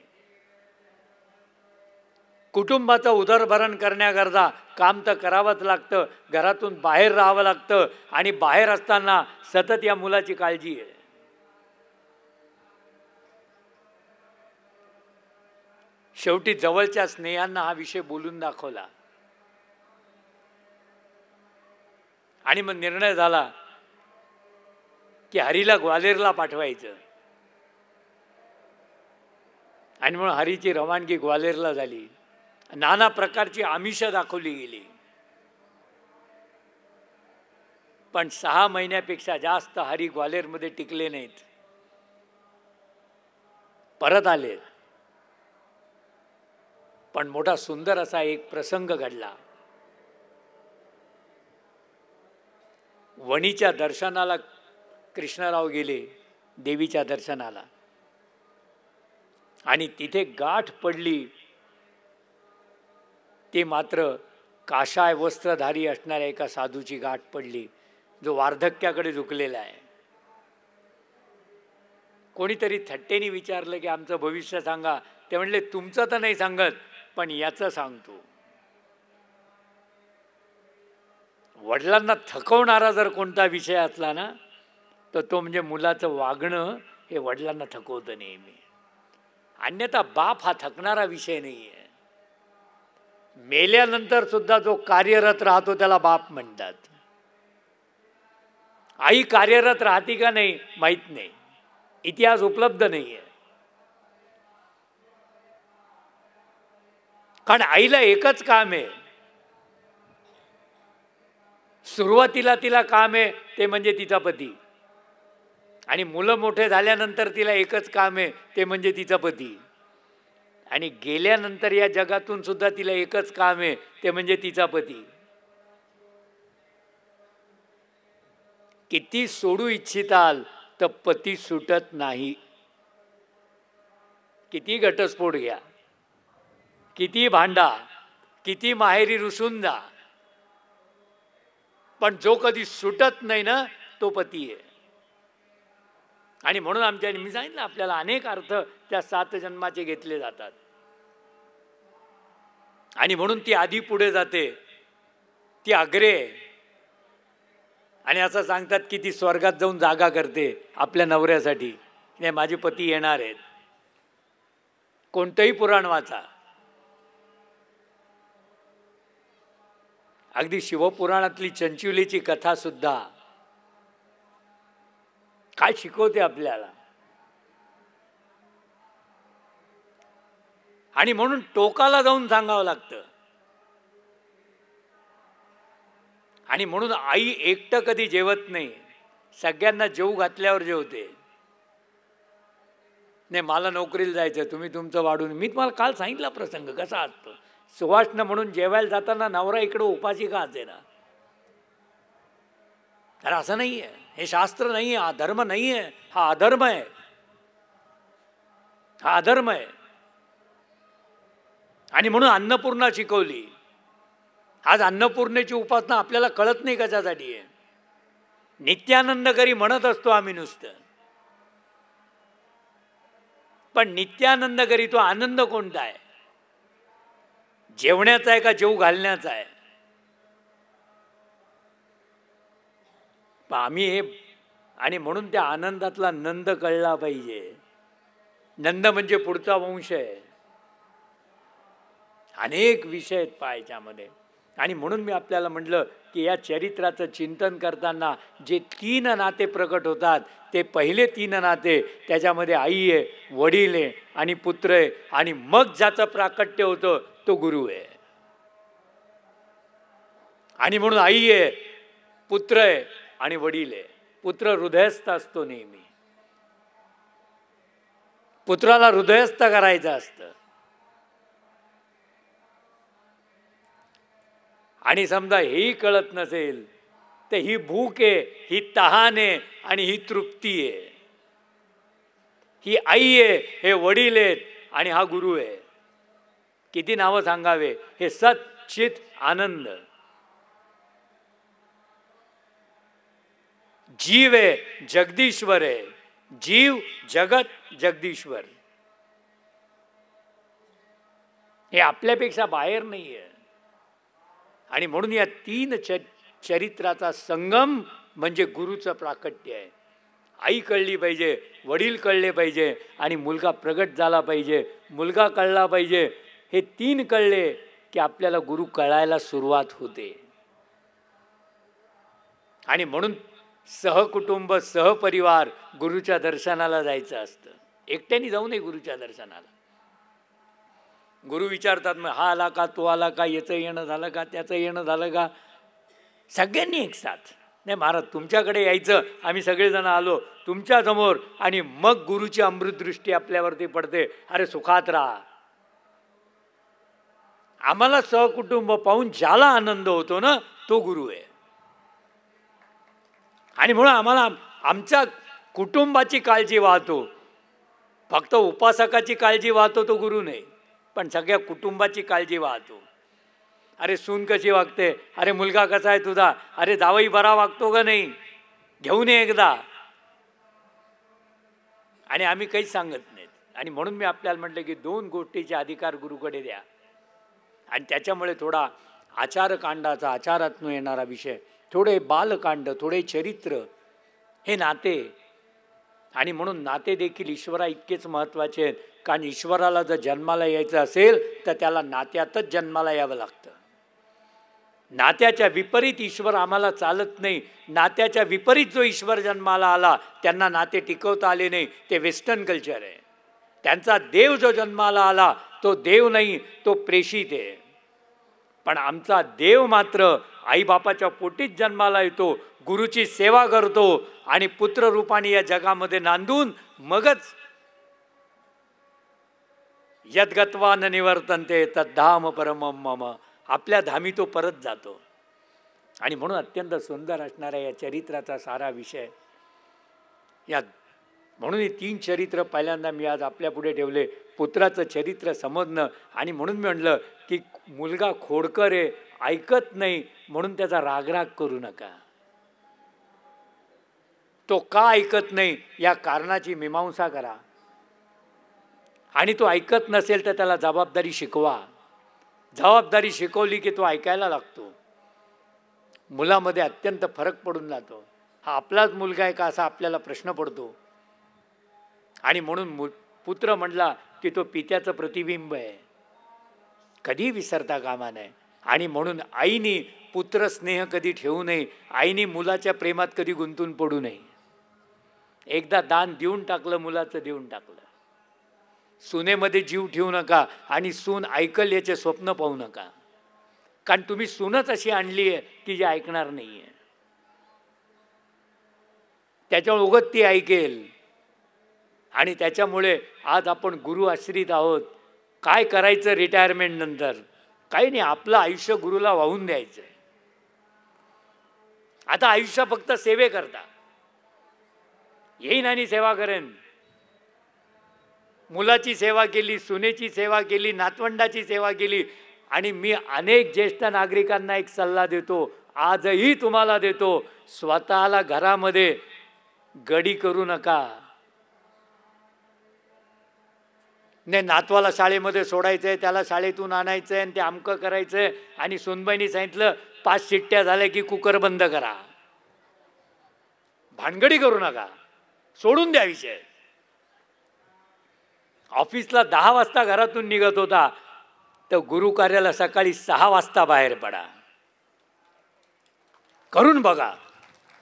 कुटुंबाचं उदरभरण करण्याकरता काम तर करावंच लागतं घरातून बाहेर राहावं लागतं आणि बाहेर असताना सतत या मुलाची काळजी आहे शेवटी जवळच्या स्नेहांना हा विषय बोलून दाखवला आणि मग निर्णय झाला की हरीला ग्वालेरला पाठवायचं आणि म्हणून हरीची रवानगी ग्वालेरला झाली नाना प्रकारची आमिष दाखवली गेली पण सहा महिन्यापेक्षा जास्त हरी ग्वालेरमध्ये टिकले नाहीत परत आले पण मोठा सुंदर असा एक प्रसंग घडला वणीच्या दर्शनाला कृष्णराव गेले देवीच्या दर्शनाला आणि तिथे गाठ पडली ते मात्र काशाय वस्त्रधारी असणाऱ्या एका साधूची गाठ पडली जो वार्धक्याकडे झुकलेला आहे कोणीतरी थट्टेनी विचारलं की आमचं भविष्य सांगा ते म्हणले तुमचं तर नाही सांगत पण याचं सांगतो वडिलांना थकवणारा जर कोणता विषय असला ना तर तो म्हणजे मुलाचं वागणं हे वडिलांना थकवतं नेहमी अन्यथा बाप हा थकणारा विषय नाही आहे मेल्यानंतर सुद्धा जो कार्यरत राहतो त्याला बाप म्हणतात आई कार्यरत राहती का नाही माहीत नाही इतिहास उपलब्ध नाही आहे कारण आईला एकच काम आहे सुरुवातीला तिला काम आहे ते म्हणजे तिचा पती आणि मुलं मोठे झाल्यानंतर तिला एकच काम आहे ते म्हणजे तिचा पती आणि गेल्यानंतर या जगातून सुद्धा तिला एकच काम आहे ते म्हणजे तिचा पती किती सोडू इच्छिताल तर पती सुटत नाही किती घटस्फोट घ्या किती भांडा किती माहेरी जा पण जो कधी सुटत नाही ना तो पती आहे आणि म्हणून आमच्या मी सांगितलं आपल्याला अनेक अर्थ त्या सात जन्माचे घेतले जातात आणि म्हणून ती आधी पुढे जाते ती अग्रे आणि असं सांगतात की ती स्वर्गात जाऊन जागा करते आपल्या नवऱ्यासाठी नाही माझे पती येणार आहेत कोणतंही पुराण वाचा अगदी शिवपुराणातली चंचुलीची कथासुद्धा काय शिकवते आपल्याला आणि म्हणून टोकाला जाऊन सांगावं लागतं आणि म्हणून आई एकटं कधी जेवत नाही सगळ्यांना जेऊ घातल्यावर जेवते नाही मला नोकरीला जायचं तुम्ही तुमचं वाढून मी तुम्हाला काल सांगितला प्रसंग कसा असतो सुवासनं म्हणून जेवायला जाताना नवरा इकडं उपाशी का ना तर असं नाही आहे हे शास्त्र नाही आहे हा धर्म नाही आहे हा अधर्म आहे हा अधर्म आहे आणि म्हणून अन्नपूर्णा शिकवली आज अन्नपूर्णेची उपासना आपल्याला कळत नाही कशासाठी आहे नित्यानंद करी म्हणत असतो आम्ही नुसतं पण नित्यानंद करी तो आनंद कोणता आहे जेवण्याचा आहे का जेव घालण्याचा आहे आम्ही हे आणि म्हणून त्या आनंदातला नंद कळला पाहिजे नंद म्हणजे पुढचा वंश आहे अनेक विषय आहेत पायाच्यामध्ये आणि म्हणून मी आपल्याला म्हटलं की या चरित्राचं चिंतन करताना जे तीन नाते प्रकट होतात ते पहिले तीन नाते त्याच्यामध्ये आई आहे वडील आहे आणि पुत्र आहे आणि मग ज्याचं प्राकट्य होतं तो गुरु आहे आणि म्हणून आई आहे पुत्र आहे आणि वडील आहे पुत्र हृदयस्थ असतो नेहमी पुत्राला हृदयस्थ करायचं असतं आणि समजा हेही कळत नसेल तर ही भूक आहे ही तहान आहे आणि ही तृप्ती आहे ही आई आहे हे वडील आहेत आणि हा गुरु आहे किती नावं सांगावे हे चित आनंद जीव आहे जगदीश्वर आहे जीव जगत जगदीश्वर हे आपल्यापेक्षा बाहेर नाही आहे आणि म्हणून या तीन च चरित्राचा संगम म्हणजे गुरुचं प्राकट्य आहे आई कळली पाहिजे वडील कळले पाहिजे आणि मुलगा प्रगट झाला पाहिजे मुलगा कळला पाहिजे हे तीन कळले की आपल्याला गुरु कळायला सुरुवात होते आणि म्हणून सहकुटुंब सहपरिवार गुरुच्या दर्शनाला जायचं असतं एकट्याने जाऊ नये गुरुच्या दर्शनाला गुरु विचारतात मग हा आला का तो आला का याचं येणं झालं का त्याचं येणं झालं का सगळ्यांनी एक साथ नाही महाराज तुमच्याकडे यायचं आम्ही सगळेजण आलो तुमच्यासमोर आणि मग गुरुची अमृतदृष्टी आपल्यावरती पडते अरे सुखात राहा आम्हाला सहकुटुंब पाहून ज्याला आनंद होतो ना तो गुरु आहे आणि म्हणून आम्हाला आमच्या कुटुंबाची काळजी वाहतो फक्त उपासकाची काळजी वाहतो तो गुरु नाही पण सगळ्या कुटुंबाची काळजी वाहतो अरे सून कशी वागते अरे मुलगा कसा आहे तुझा अरे जावई बरा वागतो का नाही घेऊन ये एकदा आणि आम्ही काहीच सांगत नाहीत आणि म्हणून मी आपल्याला म्हटलं की दोन गोष्टीचे अधिकार गुरुकडे द्या आणि त्याच्यामुळे थोडा आचारकांडाचा आचारातून येणारा विषय थोडे बालकांड थोडे चरित्र हे नाते आणि म्हणून नाते देखील ईश्वरा इतकेच महत्त्वाचे आहेत कारण ईश्वराला जर जन्माला यायचं असेल तर त्याला नात्यातच जन्माला यावं लागतं नात्याच्या विपरीत ईश्वर आम्हाला चालत नाही नात्याच्या विपरीत जो ईश्वर जन्माला आला त्यांना नाते टिकवता आले नाही ते वेस्टर्न कल्चर आहे त्यांचा देव जो जन्माला आला तो देव नाही तो प्रेषित आहे पण आमचा देव मात्र आईबापाच्या पोटीत जन्माला येतो गुरुची सेवा करतो आणि रूपाने या जगामध्ये नांदून मगच यदगत्वा न तद्धाम परम मम आपल्या धामी तो परत जातो आणि म्हणून अत्यंत सुंदर असणारा या चरित्राचा सारा विषय या म्हणून हे तीन चरित्र पहिल्यांदा मी आज आपल्यापुढे ठेवले पुत्राचं चरित्र समजणं आणि म्हणून मी म्हटलं की मुलगा खोडकर आहे ऐकत नाही म्हणून त्याचा रागराग करू नका तो का ऐकत नाही या कारणाची मीमांसा करा आणि तो ऐकत नसेल तर त्याला जबाबदारी शिकवा जबाबदारी शिकवली की तो ऐकायला लागतो मुलामध्ये अत्यंत फरक पडून जातो हा आपलाच मुलगा आहे का असा आपल्याला प्रश्न पडतो आणि म्हणून मु पुत्र म्हणला की तो पित्याचं प्रतिबिंब आहे कधी विसरता कामा नये आणि म्हणून आईनी पुत्र स्नेह कधी ठेवू नये आईने मुलाच्या प्रेमात कधी गुंतून पडू नये एकदा दान देऊन टाकलं मुलाचं देऊन टाकलं सुनेमध्ये जीव ठेवू नका आणि सून ऐकल याचे स्वप्न पाहू नका कारण तुम्ही सूनच अशी आणली आहे की जी ऐकणार नाही आहे त्याच्यामुळे उगत ती ऐकेल आणि त्याच्यामुळे आज आपण गुरु आश्रित आहोत काय करायचं रिटायरमेंट नंतर काही नाही आपलं आयुष्य गुरुला वाहून द्यायचं आता आयुष्य फक्त सेवे करता येईन आणि सेवा करेन मुलाची सेवा केली सुनेची सेवा केली नातवंडाची सेवा केली आणि मी अनेक ज्येष्ठ नागरिकांना एक सल्ला देतो आजही तुम्हाला देतो स्वतःला घरामध्ये गडी करू नका ने नातवाला शाळेमध्ये सोडायचं आहे त्याला शाळेतून आणायचं आहे आणि ते आमकं करायचं आहे आणि सोनबाईंनी सांगितलं पाच शिट्ट्या झाल्या की कुकर बंद करा भानगडी करू नका सोडून द्या विषय ऑफिसला दहा वाजता घरातून निघत होता तर गुरु कार्याला सकाळी सहा वाजता बाहेर पडा करून बघा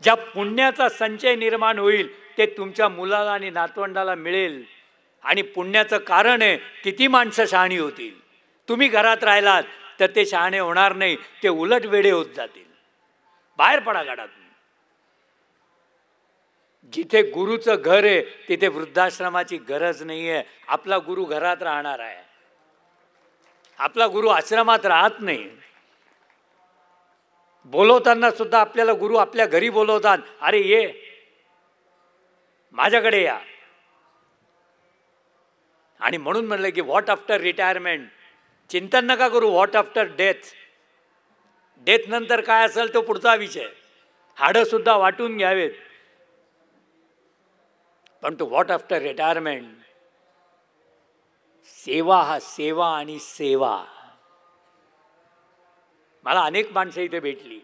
ज्या पुण्याचा संचय निर्माण होईल ते तुमच्या मुलाला आणि नातवंडाला मिळेल आणि पुण्याचं कारण आहे किती माणसं शहाणी होतील तुम्ही घरात राहिलात तर ते शहाणे होणार नाही ते उलट वेडे होत जातील बाहेर पडा गाडात जिथे गुरुचं घर आहे तिथे वृद्धाश्रमाची गरज नाही आहे आपला गुरु घरात राहणार आहे आपला गुरु आश्रमात राहत नाही बोलवताना सुद्धा आपल्याला गुरु आपल्या घरी बोलवतात अरे ये माझ्याकडे या आणि म्हणून म्हणलं की व्हॉट आफ्टर रिटायरमेंट चिंतन नका करू व्हॉट आफ्टर डेथ डेथ नंतर काय असेल तो पुढचा विषय हाडंसुद्धा वाटून घ्यावेत पण तो व्हॉट आफ्टर रिटायरमेंट सेवा हा सेवा आणि सेवा मला अनेक माणसं इथे भेटली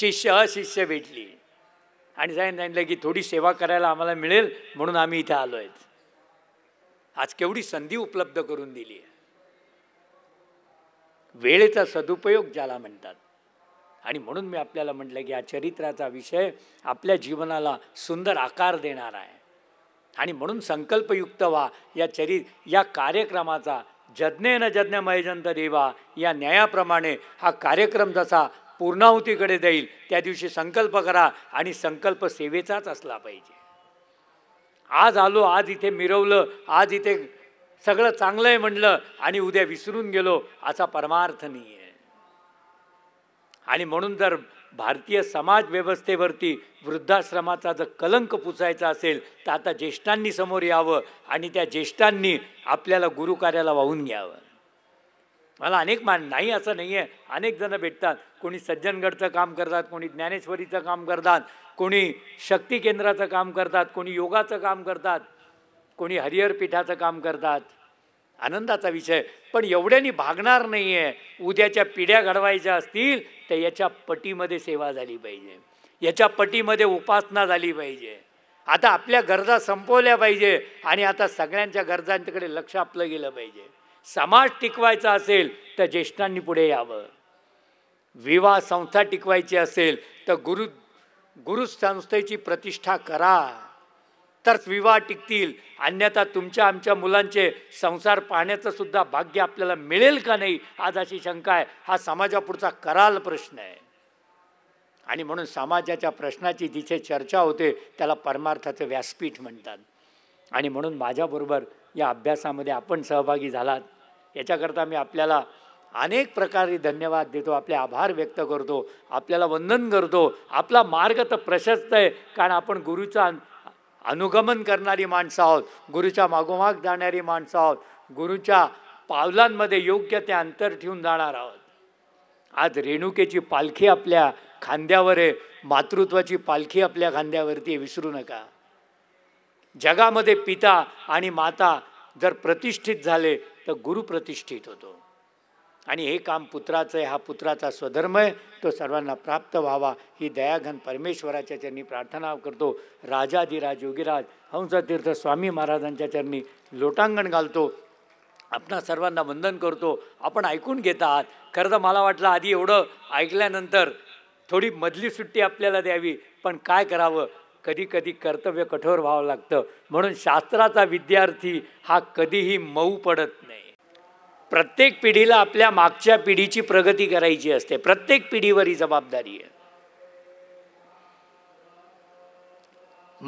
शिष्य अशिष्य भेटली आणि सांगितलं की थोडी सेवा करायला आम्हाला मिळेल म्हणून आम्ही इथे आलो आहेत आज केवढी संधी उपलब्ध करून दिली आहे वेळेचा सदुपयोग ज्याला म्हणतात आणि म्हणून मी आपल्याला म्हटलं की या चरित्राचा विषय आपल्या जीवनाला सुंदर आकार देणार आहे आणि म्हणून संकल्पयुक्त व्हा या चरि या कार्यक्रमाचा जज्ञेन न जज्ञ मयजंत देवा या न्यायाप्रमाणे हा कार्यक्रम जसा पूर्णाहुतीकडे जाईल त्या दिवशी संकल्प करा आणि संकल्प सेवेचाच असला पाहिजे आज आलो आज इथे मिरवलं आज इथे सगळं चांगलं आहे म्हणलं आणि उद्या विसरून गेलो असा परमार्थ नाही आहे आणि म्हणून जर भारतीय समाज व्यवस्थेवरती वृद्धाश्रमाचा जर कलंक पुसायचा असेल तर आता ज्येष्ठांनी समोर यावं आणि त्या ज्येष्ठांनी आपल्याला गुरुकार्याला वाहून घ्यावं मला अनेक मान नाही असं नाही आहे अनेक जणं भेटतात कोणी सज्जनगडचं काम करतात कोणी ज्ञानेश्वरीचं काम करतात कोणी शक्ती केंद्राचं काम करतात कोणी योगाचं काम करतात कोणी हरिहर पीठाचं काम करतात आनंदाचा विषय पण एवढ्यानी भागणार नाही आहे उद्याच्या पिढ्या घडवायच्या असतील तर याच्या पटीमध्ये सेवा झाली पाहिजे याच्या पटीमध्ये उपासना झाली पाहिजे आता आपल्या गरजा संपवल्या पाहिजे आणि आता सगळ्यांच्या गरजांकडे लक्ष आपलं गेलं पाहिजे समाज टिकवायचा असेल तर ज्येष्ठांनी पुढे यावं विवाह संस्था टिकवायची असेल तर गुरु गुरु संस्थेची प्रतिष्ठा करा तरच विवाह टिकतील अन्यथा तुमच्या आमच्या मुलांचे संसार पाहण्याचं सुद्धा भाग्य आपल्याला मिळेल का नाही आज अशी शंका आहे हा समाजापुढचा कराल प्रश्न आहे आणि म्हणून समाजाच्या प्रश्नाची जिथे चर्चा होते त्याला परमार्थाचं व्यासपीठ म्हणतात आणि म्हणून माझ्याबरोबर या अभ्यासामध्ये आपण सहभागी झालात याच्याकरता मी आपल्याला अनेक प्रकारे धन्यवाद देतो आपले आभार व्यक्त करतो आपल्याला वंदन करतो आपला मार्ग तर प्रशस्त आहे कारण आपण गुरुचा अनुगमन करणारी माणसं आहोत गुरुच्या मागोमाग जाणारी माणसं आहोत गुरुच्या पावलांमध्ये योग्य ते अंतर ठेवून जाणार आहोत आज रेणुकेची पालखी आपल्या खांद्यावर आहे मातृत्वाची पालखी आपल्या खांद्यावरती विसरू नका जगामध्ये पिता आणि माता जर प्रतिष्ठित झाले तर गुरु प्रतिष्ठित होतो आणि हे काम पुत्राचं आहे हा पुत्राचा स्वधर्म आहे तो सर्वांना प्राप्त व्हावा ही दयाघन परमेश्वराच्या चरणी प्रार्थना करतो राजाधिराज योगीराज हंसतीर्थ स्वामी महाराजांच्या चरणी लोटांगण घालतो आपणा सर्वांना वंदन करतो आपण ऐकून घेत आहात खरं तर मला वाटलं आधी एवढं ऐकल्यानंतर थोडी मधली सुट्टी आपल्याला द्यावी पण काय करावं कधी कधी कर्तव्य कठोर व्हावं लागतं म्हणून शास्त्राचा विद्यार्थी हा कधीही मऊ पडत नाही प्रत्येक पिढीला आपल्या मागच्या पिढीची प्रगती करायची असते प्रत्येक पिढीवर ही जबाबदारी आहे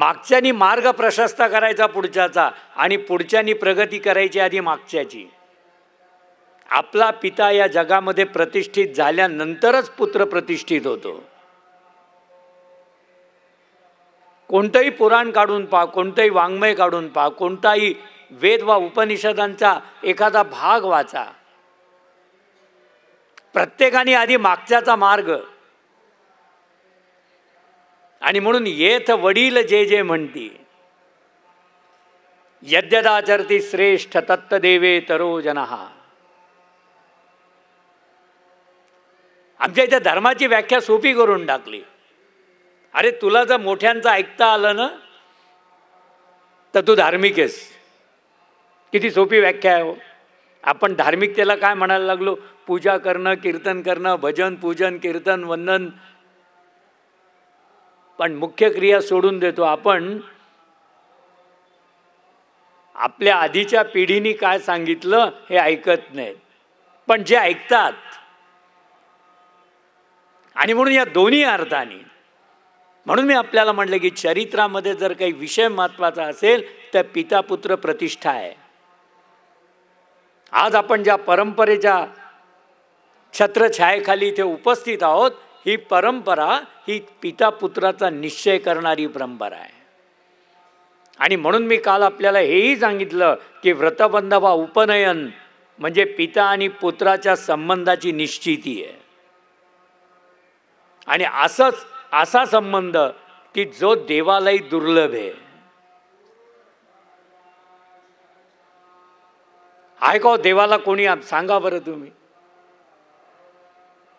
मागच्यानी मार्ग प्रशस्त करायचा पुढच्याचा आणि पुढच्यानी प्रगती करायची आधी मागच्याची आपला पिता या जगामध्ये प्रतिष्ठित झाल्यानंतरच पुत्र प्रतिष्ठित होतो कोणतंही पुराण काढून पहा कोणतंही वाङ्मय काढून पा कोणताही वेद वा उपनिषदांचा एखादा भाग वाचा प्रत्येकाने आधी मागच्याचा मार्ग आणि म्हणून येथ वडील जे जे म्हणती यद्यदाचरती श्रेष्ठ तत्त देवे तरो हा आमच्या इथे धर्माची व्याख्या सोपी करून टाकली अरे तुला जर मोठ्यांचं ऐकता आलं ना तर तू धार्मिक आहेस किती सोपी व्याख्या आहे हो आपण धार्मिकतेला काय म्हणायला लागलो पूजा करणं कीर्तन करणं भजन पूजन कीर्तन वंदन पण मुख्य क्रिया सोडून देतो आपण आपल्या आधीच्या पिढीने काय सांगितलं हे ऐकत नाही पण जे ऐकतात आणि म्हणून या दोन्ही अर्थाने म्हणून मी आपल्याला म्हटलं की चरित्रामध्ये जर काही विषय महत्वाचा असेल तर पिता पुत्र प्रतिष्ठा आहे आज आपण ज्या परंपरेच्या छत्रछायेखाली इथे उपस्थित आहोत ही परंपरा ही पिता पुत्राचा निश्चय करणारी परंपरा आहे आणि म्हणून मी काल आपल्याला हेही सांगितलं की व्रतबंधवा उपनयन म्हणजे पिता आणि पुत्राच्या संबंधाची निश्चिती आहे आणि असंच असा संबंध की जो देवालाही दुर्लभ आहे आहे हो, देवाला कोणी सांगा बरं तुम्ही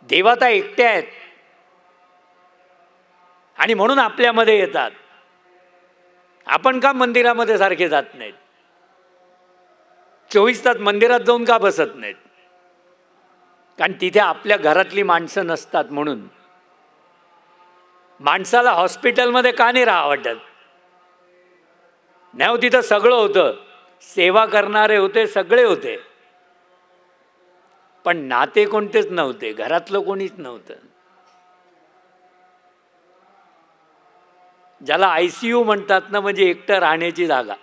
देवा तर एकट्या आहेत आणि म्हणून आपल्यामध्ये येतात आपण का मंदिरामध्ये सारखे जात नाहीत चोवीस तास मंदिरात जाऊन का बसत नाहीत कारण तिथे आपल्या घरातली माणसं नसतात म्हणून माणसाला हॉस्पिटलमध्ये का नाही राहा वाटत नाही हो, तिथं सगळं होतं सेवा करणारे होते सगळे होते पण नाते कोणतेच नव्हते घरातलं कोणीच नव्हतं ज्याला आय सी यू म्हणतात ना म्हणजे एकटं राहण्याची जागा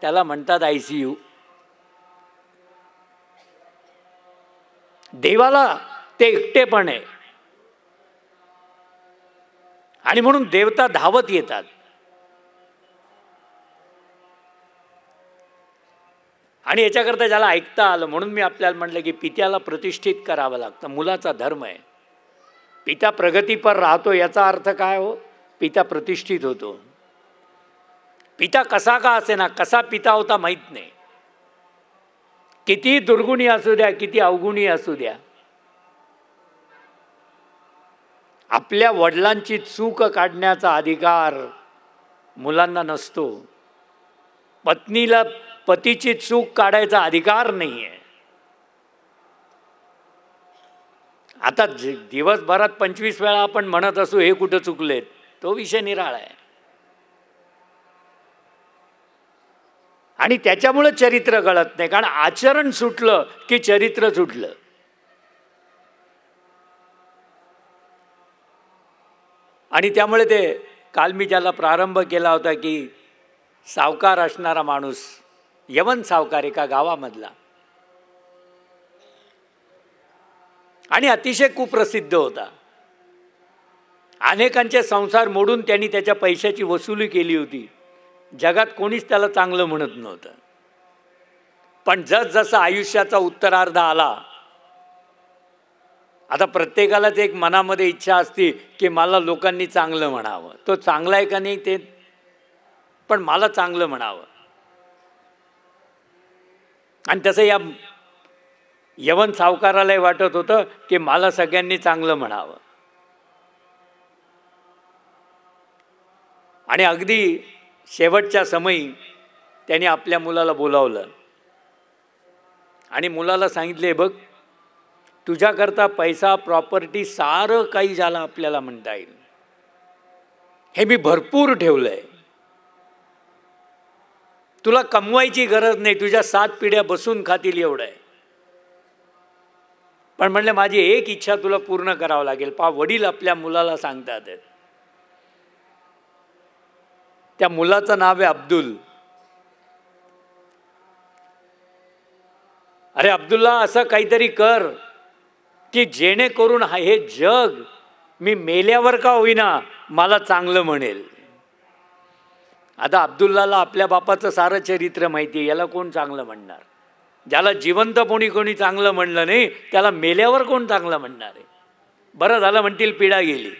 त्याला म्हणतात आय सी यू देवाला ते एकटेपण आहे आणि म्हणून देवता धावत येतात आणि याच्याकरता ज्याला ऐकता आलं म्हणून मी आपल्याला म्हटलं की पित्याला प्रतिष्ठित करावं लागतं मुलाचा धर्म आहे पिता प्रगतीपर राहतो याचा अर्थ काय हो पिता प्रतिष्ठित होतो पिता कसा का असे ना कसा पिता होता माहीत नाही किती दुर्गुणी असू द्या किती अवगुणी असू द्या आपल्या वडिलांची चूक काढण्याचा अधिकार मुलांना नसतो पत्नीला पतीची चूक काढायचा अधिकार नाही आहे आता दिवसभरात पंचवीस वेळा आपण म्हणत असू हे कुठं चुकलेत तो विषय निराळा आहे आणि त्याच्यामुळं चरित्र कळत नाही कारण आचरण सुटलं की चरित्र सुटलं आणि त्यामुळे ते काल मी ज्याला प्रारंभ केला होता की सावकार असणारा माणूस यवन सावकार एका गावामधला आणि अतिशय कुप्रसिद्ध होता अनेकांचे संसार मोडून त्यांनी त्याच्या पैशाची वसुली केली होती जगात कोणीच त्याला चांगलं म्हणत नव्हतं पण जसजसं आयुष्याचा उत्तरार्ध आला आता प्रत्येकालाच एक मनामध्ये इच्छा असते की मला लोकांनी चांगलं म्हणावं तो चांगला आहे का नाही ते पण मला चांगलं म्हणावं आणि तसं या यवन सावकारालाही वाटत होतं की मला सगळ्यांनी चांगलं म्हणावं आणि अगदी शेवटच्या समयी त्याने आपल्या मुलाला बोलावलं आणि मुलाला सांगितले बघ तुझ्याकरता पैसा प्रॉपर्टी सारं काही झालं आपल्याला म्हणता येईल हे मी भरपूर ठेवलं आहे तुला कमवायची गरज नाही तुझ्या सात पिढ्या बसून खातील एवढं आहे पण म्हणले माझी एक इच्छा तुला पूर्ण करावं लागेल पा वडील आपल्या मुलाला सांगतात त्या मुलाचं नाव आहे अब्दुल अरे अब्दुल्ला असं काहीतरी कर की जेणेकरून हे जग मी मेल्यावर का होईना मला चांगलं म्हणेल आता अब्दुल्लाला आपल्या बापाचं सारं चरित्र माहिती आहे याला कोण चांगलं म्हणणार ज्याला जिवंत कोणी कोणी चांगलं म्हणलं नाही त्याला मेल्यावर कोण चांगलं म्हणणार आहे बरं झालं म्हणतील पिढा गेली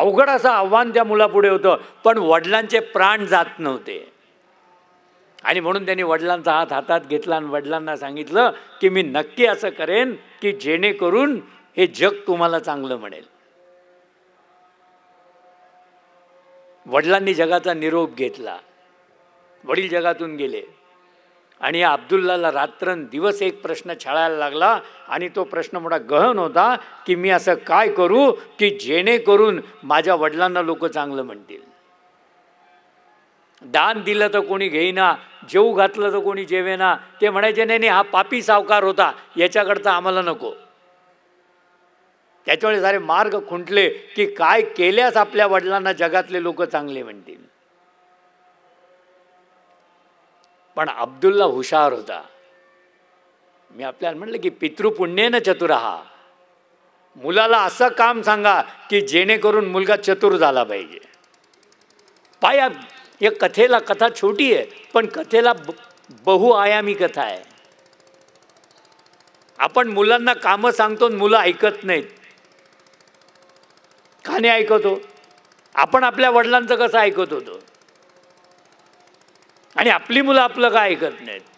अवघड असं आव्हान त्या मुलापुढे होतं पण वडिलांचे प्राण जात नव्हते आणि म्हणून त्यांनी वडिलांचा हात हातात घेतला आणि वडिलांना सांगितलं की मी नक्की असं करेन की जेणेकरून हे जग तुम्हाला चांगलं म्हणेल वडिलांनी जगाचा निरोप घेतला वडील जगातून गेले आणि अब्दुल्लाला दिवस एक प्रश्न छळायला लागला आणि तो प्रश्न मोठा गहन होता की मी असं काय करू की जेणेकरून माझ्या वडिलांना लोक चांगलं म्हणतील दान दिलं तर कोणी घेईना जेऊ घातलं तर कोणी जेवेना ते म्हणायचे नाही नाही हा पापी सावकार होता याच्याकडचा आम्हाला नको त्याच्यामुळे सारे मार्ग खुंटले की काय केल्यास आपल्या वडिलांना जगातले लोक चांगले म्हणतील पण अब्दुल्ला हुशार होता मी आपल्याला म्हटलं की पितृपुण्येनं चतुर हा मुलाला असं काम सांगा की जेणेकरून मुलगा चतुर झाला पाहिजे पाया या कथेला कथा छोटी आहे पण कथेला बहुआयामी कथा आहे आपण मुलांना कामं सांगतो मुलं ऐकत नाहीत ऐकत ऐकवतो आपण आपल्या वडिलांचं कसं ऐकत होतो आणि आपली मुलं आपलं का ऐकत नाहीत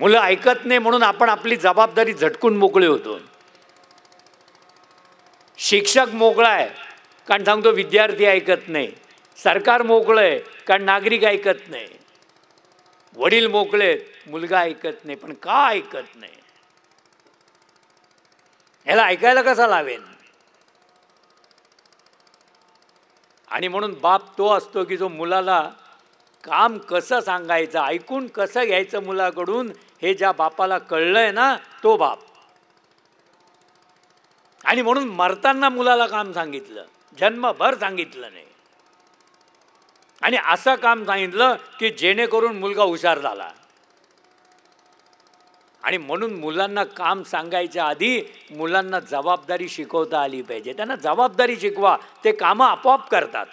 मुलं ऐकत नाही म्हणून आपण आपली जबाबदारी झटकून मोकळे होतो शिक्षक मोकळा आहे कारण सांगतो विद्यार्थी ऐकत नाही सरकार मोकळं आहे कारण नागरिक ऐकत नाही वडील मोकळेत मुलगा ऐकत नाही पण का ऐकत नाही याला ऐकायला कसा लावेन आणि म्हणून बाप तो असतो की जो मुलाला काम कसं सांगायचं ऐकून कसं घ्यायचं मुलाकडून हे ज्या बापाला कळलं आहे ना तो बाप आणि म्हणून मरताना मुलाला काम सांगितलं जन्मभर सांगितलं नाही आणि असं काम सांगितलं की जेणेकरून मुलगा हुशार झाला आणि म्हणून मुलांना काम सांगायच्या आधी मुलांना जबाबदारी शिकवता आली पाहिजे त्यांना जबाबदारी शिकवा ते कामं आपोआप करतात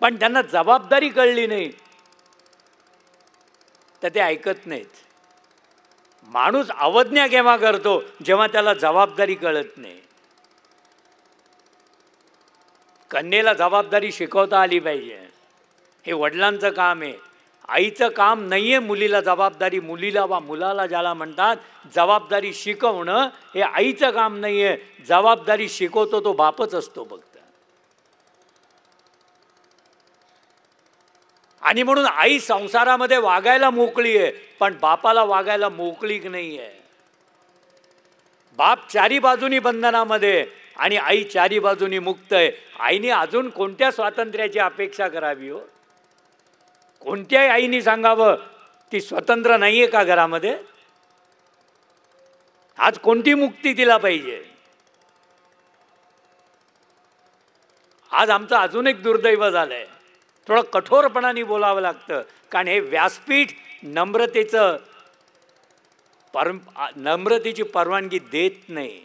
पण त्यांना जबाबदारी कळली नाही तर ते ऐकत नाहीत माणूस अवज्ञा केव्हा करतो जेव्हा त्याला जबाबदारी कळत नाही कन्येला जबाबदारी शिकवता आली पाहिजे हे वडिलांचं काम आहे आईचं काम नाही आहे मुलीला जबाबदारी मुलीला वा मुलाला ज्याला म्हणतात जबाबदारी शिकवणं हे आईचं काम नाही आहे जबाबदारी शिकवतो तो बापच असतो फक्त आणि म्हणून आई संसारामध्ये वागायला मोकळी आहे पण बापाला वागायला मोकळी नाही आहे बाप चारी बाजूनी बंधनामध्ये आणि आई चारी बाजूनी मुक्त आहे आईने अजून कोणत्या स्वातंत्र्याची अपेक्षा करावी हो कोणत्याही आईने सांगावं ती स्वतंत्र नाही का घरामध्ये आज कोणती मुक्ती तिला पाहिजे आज आमचं अजून एक दुर्दैव झालं थोडं कठोरपणाने बोलावं लागतं कारण हे व्यासपीठ नम्रतेचं पर नम्रतेची परवानगी देत नाही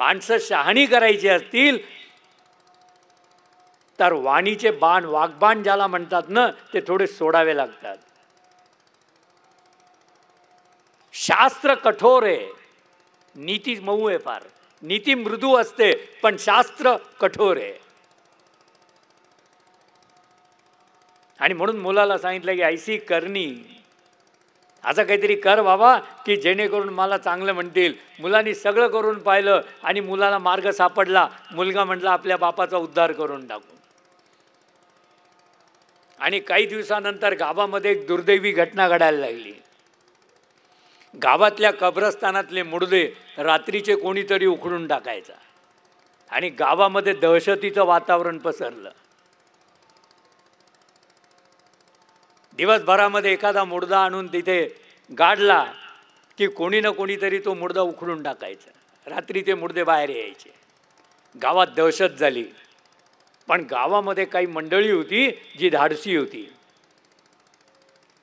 माणसं शहाणी करायची असतील तर वाणीचे बाण वाघबाण ज्याला म्हणतात ना ते थोडे सोडावे लागतात शास्त्र कठोर आहे नीती मऊ आहे फार नीती मृदू असते पण शास्त्र कठोर आहे आणि म्हणून मुलाला सांगितलं की ऐसी करणी असं काहीतरी कर बाबा की जेणेकरून मला चांगलं म्हणतील मुलांनी सगळं करून पाहिलं आणि मुलाला मार्ग सापडला मुलगा म्हटला आपल्या बापाचा उद्धार करून टाकू आणि काही दिवसानंतर गावामध्ये एक दुर्दैवी घटना घडायला लागली गावातल्या कब्रस्तानातले मुडदे रात्रीचे कोणीतरी उखडून टाकायचा आणि गावामध्ये दहशतीचं वातावरण पसरलं दिवसभरामध्ये एखादा मुडदा आणून तिथे गाडला की कोणी ना कोणीतरी तो मुडदा उखडून टाकायचा रात्री ते मुडदे बाहेर यायचे गावात दहशत झाली पण गावामध्ये काही मंडळी होती जी धाडसी होती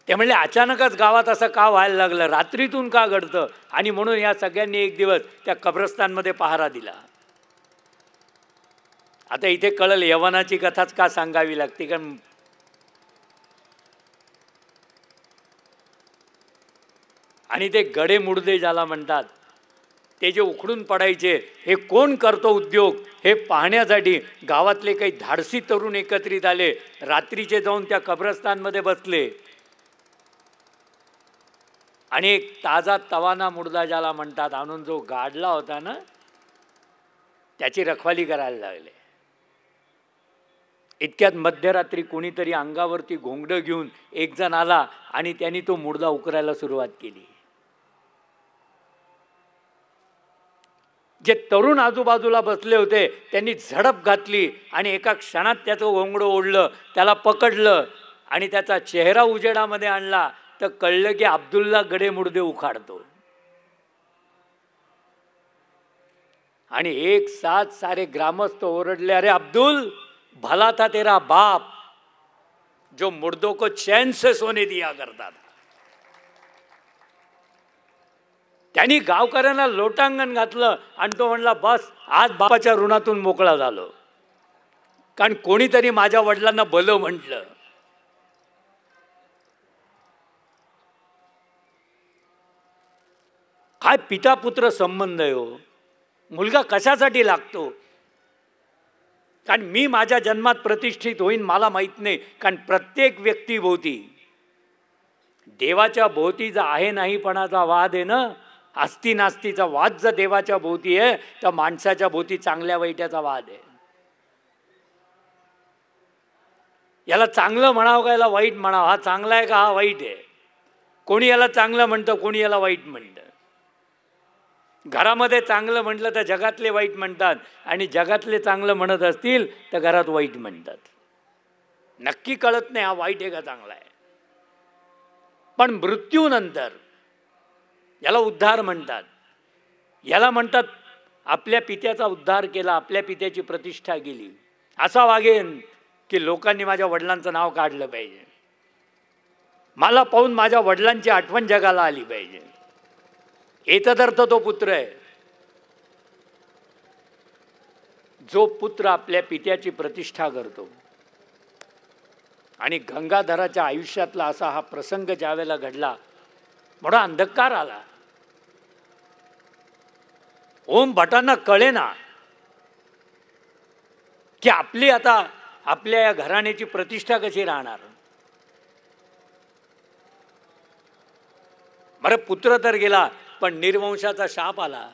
ते म्हणले अचानकच गावात असं का व्हायला लागलं रात्रीतून का घडतं आणि म्हणून या सगळ्यांनी एक दिवस त्या कब्रस्तानमध्ये पहारा दिला आता इथे कळल यवनाची कथाच का सांगावी लागते कारण आणि ते गडे मुडदे ज्याला म्हणतात ते जे उखडून पडायचे हे कोण करतो उद्योग हे पाहण्यासाठी गावातले काही धाडसी तरुण एकत्रित आले रात्रीचे जाऊन त्या कब्रस्तानमध्ये बसले आणि एक ताजा तवाना मुडदा ज्याला म्हणतात आणून जो गाडला होता ना त्याची रखवाली करायला लागले इतक्यात मध्यरात्री कोणीतरी अंगावरती घोंगडं घेऊन एक जण आला आणि त्यांनी तो मुर्दा उकरायला सुरुवात केली जे तरुण आजूबाजूला बसले होते त्यांनी झडप घातली आणि एका क्षणात त्याचं घोंगडं ओढलं त्याला पकडलं आणि त्याचा चेहरा उजेडामध्ये आणला तर कळलं की अब्दुल्ला मुडदे उखाडतो आणि एक साथ सारे ग्रामस्थ ओरडले अरे अब्दुल भला था तेरा बाप जो मुर्दो को चैन से सोने दिया करता त्यांनी गावकऱ्यांना लोटांगण घातलं आणि तो म्हणला बस आज बापाच्या ऋणातून मोकळा झालो कारण कोणीतरी माझ्या वडिलांना बल म्हटलं काय पिता पुत्र संबंध आहे हो मुलगा कशासाठी लागतो कारण मी माझ्या जन्मात प्रतिष्ठित होईन मला माहीत नाही कारण प्रत्येक व्यक्तीभोवती देवाच्या भोवती जो आहे नाहीपणाचा वाद आहे ना आस्ती नास्तीचा वाद जर देवाच्या भोवती आहे तर माणसाच्या भोवती चांगल्या वाईटाचा वाद आहे याला चांगलं म्हणावं का याला वाईट म्हणावं हा चांगला आहे का हा वाईट आहे कोणी याला चांगलं म्हणतं कोणी याला वाईट म्हणतं घरामध्ये चांगलं म्हटलं तर जगातले वाईट म्हणतात आणि जगातले चांगलं म्हणत असतील तर घरात वाईट म्हणतात नक्की कळत नाही हा वाईट आहे का चांगला आहे पण मृत्यूनंतर याला उद्धार म्हणतात याला म्हणतात आपल्या पित्याचा उद्धार केला आपल्या पित्याची प्रतिष्ठा केली असा वागेन की लोकांनी माझ्या वडिलांचं नाव काढलं पाहिजे मला पाहून माझ्या वडिलांची आठवण जगाला आली पाहिजे एतदर्थ तो पुत्र आहे जो पुत्र आपल्या पित्याची प्रतिष्ठा करतो आणि गंगाधराच्या आयुष्यातला असा हा प्रसंग ज्यावेळेला घडला मोठा अंधकार आला ओम भटांना कळे ना की आपली आता आपल्या या घराण्याची प्रतिष्ठा कशी राहणार बरं पुत्र तर गेला पण निर्वंशाचा शाप आला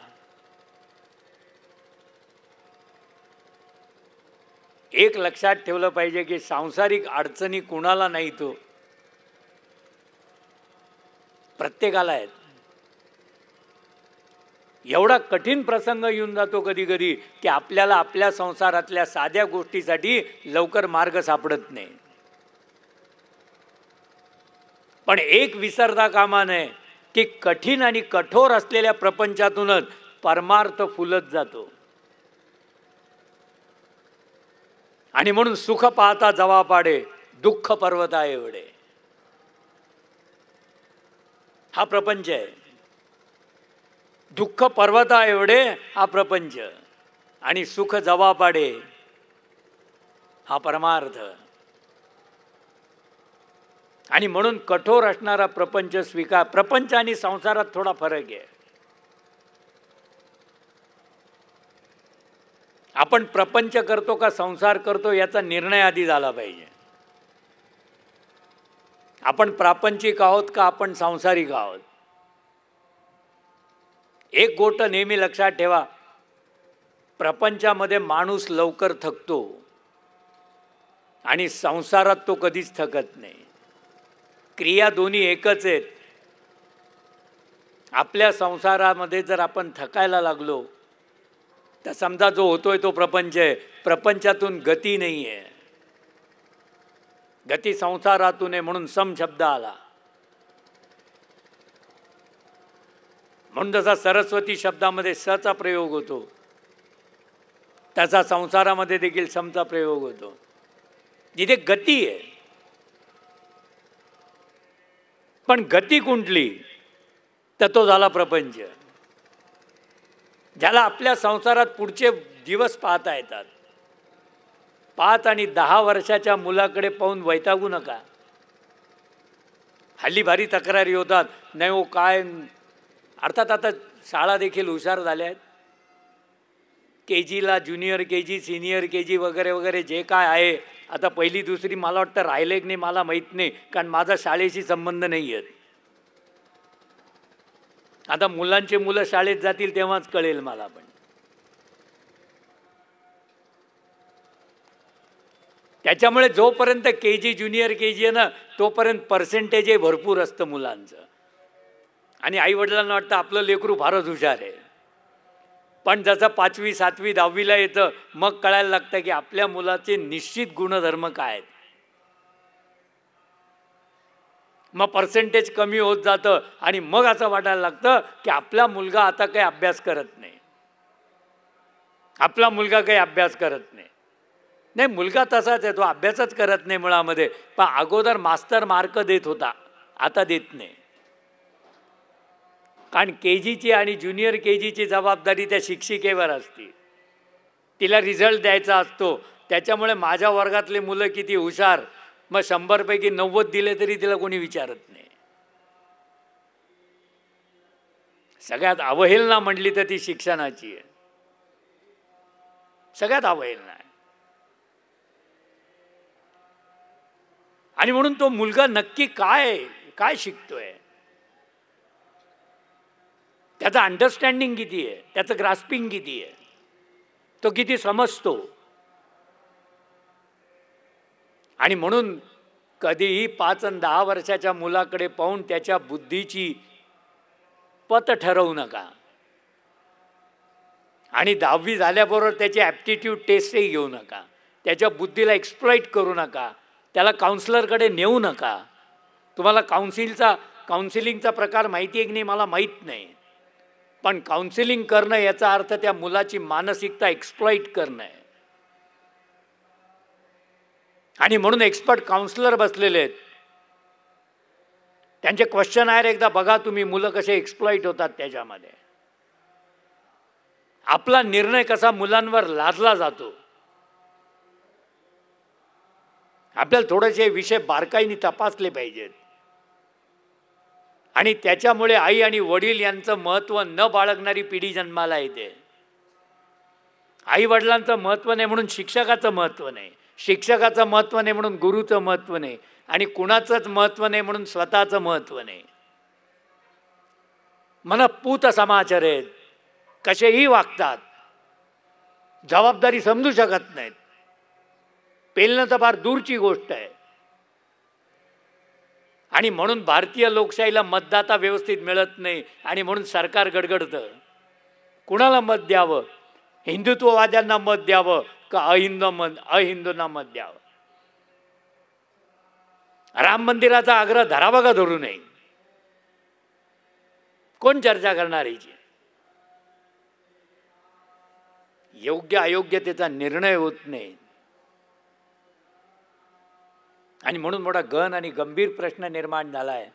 एक लक्षात ठेवलं पाहिजे की सांसारिक अडचणी कुणाला नाही तो प्रत्येकाला आहेत एवढा कठीण प्रसंग येऊन जातो कधी कधी की आपल्याला आपल्या संसारातल्या साध्या गोष्टीसाठी लवकर मार्ग सापडत नाही पण एक विसरता कामा नये की कठीण आणि कठोर असलेल्या प्रपंचातूनच परमार्थ फुलत जातो आणि म्हणून सुख पाहता जवा पाडे दुःख पर्वता एवढे हा प्रपंच आहे दुःख पर्वता एवढे हा प्रपंच आणि सुख जवापाडे हा परमार्थ आणि म्हणून कठोर असणारा प्रपंच स्वीकार प्रपंच आणि संसारात थोडा फरक आहे आपण प्रपंच करतो का संसार करतो याचा निर्णय आधी झाला पाहिजे आपण प्रापंचिक आहोत का आपण संसारिक आहोत एक गोष्ट नेहमी लक्षात ठेवा प्रपंचामध्ये माणूस लवकर थकतो आणि संसारात तो कधीच थकत नाही क्रिया दोन्ही एकच आहेत आपल्या संसारामध्ये जर आपण थकायला लागलो तर समजा जो होतोय तो प्रपंच आहे प्रपंचातून गती नाही आहे गती संसारातून आहे म्हणून सम शब्द आला म्हणून जसा सरस्वती शब्दामध्ये सचा प्रयोग होतो त्याचा संसारामध्ये देखील समचा प्रयोग होतो जिथे गती आहे पण गती कुंटली तर तो झाला प्रपंच ज्याला आपल्या संसारात पुढचे दिवस पाहता येतात पाच आणि दहा वर्षाच्या मुलाकडे पाहून वैतागू नका हल्ली भारी तक्रारी होतात नाही ओ काय अर्थात आता शाळा देखील हुशार झाल्या आहेत के जीला junior K G senior K जी वगैरे वगैरे जे काय आहे आता पहिली दुसरी मला वाटतं राहिले की नाही मला माहीत नाही कारण माझा शाळेशी संबंध नाही आहे आता मुलांचे मुलं शाळेत जातील तेव्हाच कळेल मला पण त्याच्यामुळे जोपर्यंत के जी ज्युनियर के जी आहे ना तोपर्यंत पर्सेंटेजही भरपूर असतं मुलांचं आणि आईवडिलांना वाटतं आपलं लेकरू फारच हुशार आहे पण जसं पाचवी सातवी दहावीला येतं मग कळायला लागतं की आपल्या मुलाचे निश्चित गुणधर्म काय आहेत मग पर्सेंटेज कमी होत जातं आणि मग असं वाटायला लागतं की आपला मुलगा आता काही अभ्यास करत नाही आपला मुलगा काही अभ्यास करत नाही नाही मुलगा तसाच आहे तो अभ्यासच करत नाही मुळामध्ये पण अगोदर मास्तर मार्क देत होता आता देत नाही कारण के जीची आणि ज्युनियर के जीची जबाबदारी त्या शिक्षिकेवर असते तिला रिझल्ट द्यायचा असतो त्याच्यामुळे माझ्या वर्गातले मुलं किती हुशार मग शंभरपैकी नव्वद दिले तरी तिला कोणी विचारत नाही सगळ्यात अवहेलना म्हटली तर ती शिक्षणाची आहे सगळ्यात अवहेलना आहे आणि म्हणून तो मुलगा नक्की काय काय शिकतोय त्याचं अंडरस्टँडिंग किती आहे त्याचं ग्रास्पिंग किती आहे तो किती समजतो आणि म्हणून कधीही पाच आणि दहा वर्षाच्या मुलाकडे पाहून त्याच्या बुद्धीची पत ठरवू नका आणि दहावी झाल्याबरोबर त्याची ॲप्टिट्यूड टेस्टही घेऊ नका त्याच्या बुद्धीला एक्सप्लॉइट करू नका त्याला काउन्सिलरकडे नेऊ नका तुम्हाला काउन्सिलचा काउन्सिलिंगचा प्रकार माहिती आहे की नाही मला माहीत नाही पण काउन्सिलिंग करणं याचा अर्थ त्या मुलाची मानसिकता एक्सप्लॉइट करणं आहे आणि म्हणून एक्सपर्ट काउन्सिलर बसलेले आहेत त्यांचे क्वेश्चन आहे एकदा बघा तुम्ही मुलं कसे एक्सप्लॉइट होतात त्याच्यामध्ये आपला निर्णय कसा मुलांवर लादला जातो आपल्याला थोडेसे विषय बारकाईने तपासले पाहिजेत आणि त्याच्यामुळे आई आणि वडील यांचं महत्त्व न बाळगणारी पिढी जन्माला येते आई वडिलांचं महत्त्व नाही म्हणून शिक्षकाचं महत्त्व नाही शिक्षकाचं महत्त्व नाही म्हणून गुरुचं महत्त्व नाही आणि कुणाचंच महत्त्व नाही म्हणून स्वतःचं महत्त्व नाही मला पूत समाचार आहेत कसेही वागतात जबाबदारी समजू शकत नाहीत पेलणं तर फार दूरची गोष्ट आहे आणि म्हणून भारतीय लोकशाहीला मतदाता व्यवस्थित मिळत नाही आणि म्हणून सरकार गडगडतं कुणाला मत द्यावं हिंदुत्ववाद्यांना मत द्यावं का अहिंद मत अहिंदूंना मत द्यावं राम मंदिराचा आग्रह धरावा का धरू नये कोण चर्चा करणार याची योग्य अयोग्य त्याचा निर्णय होत नाही आणि म्हणून मोठा गण आणि गंभीर प्रश्न निर्माण झाला आहे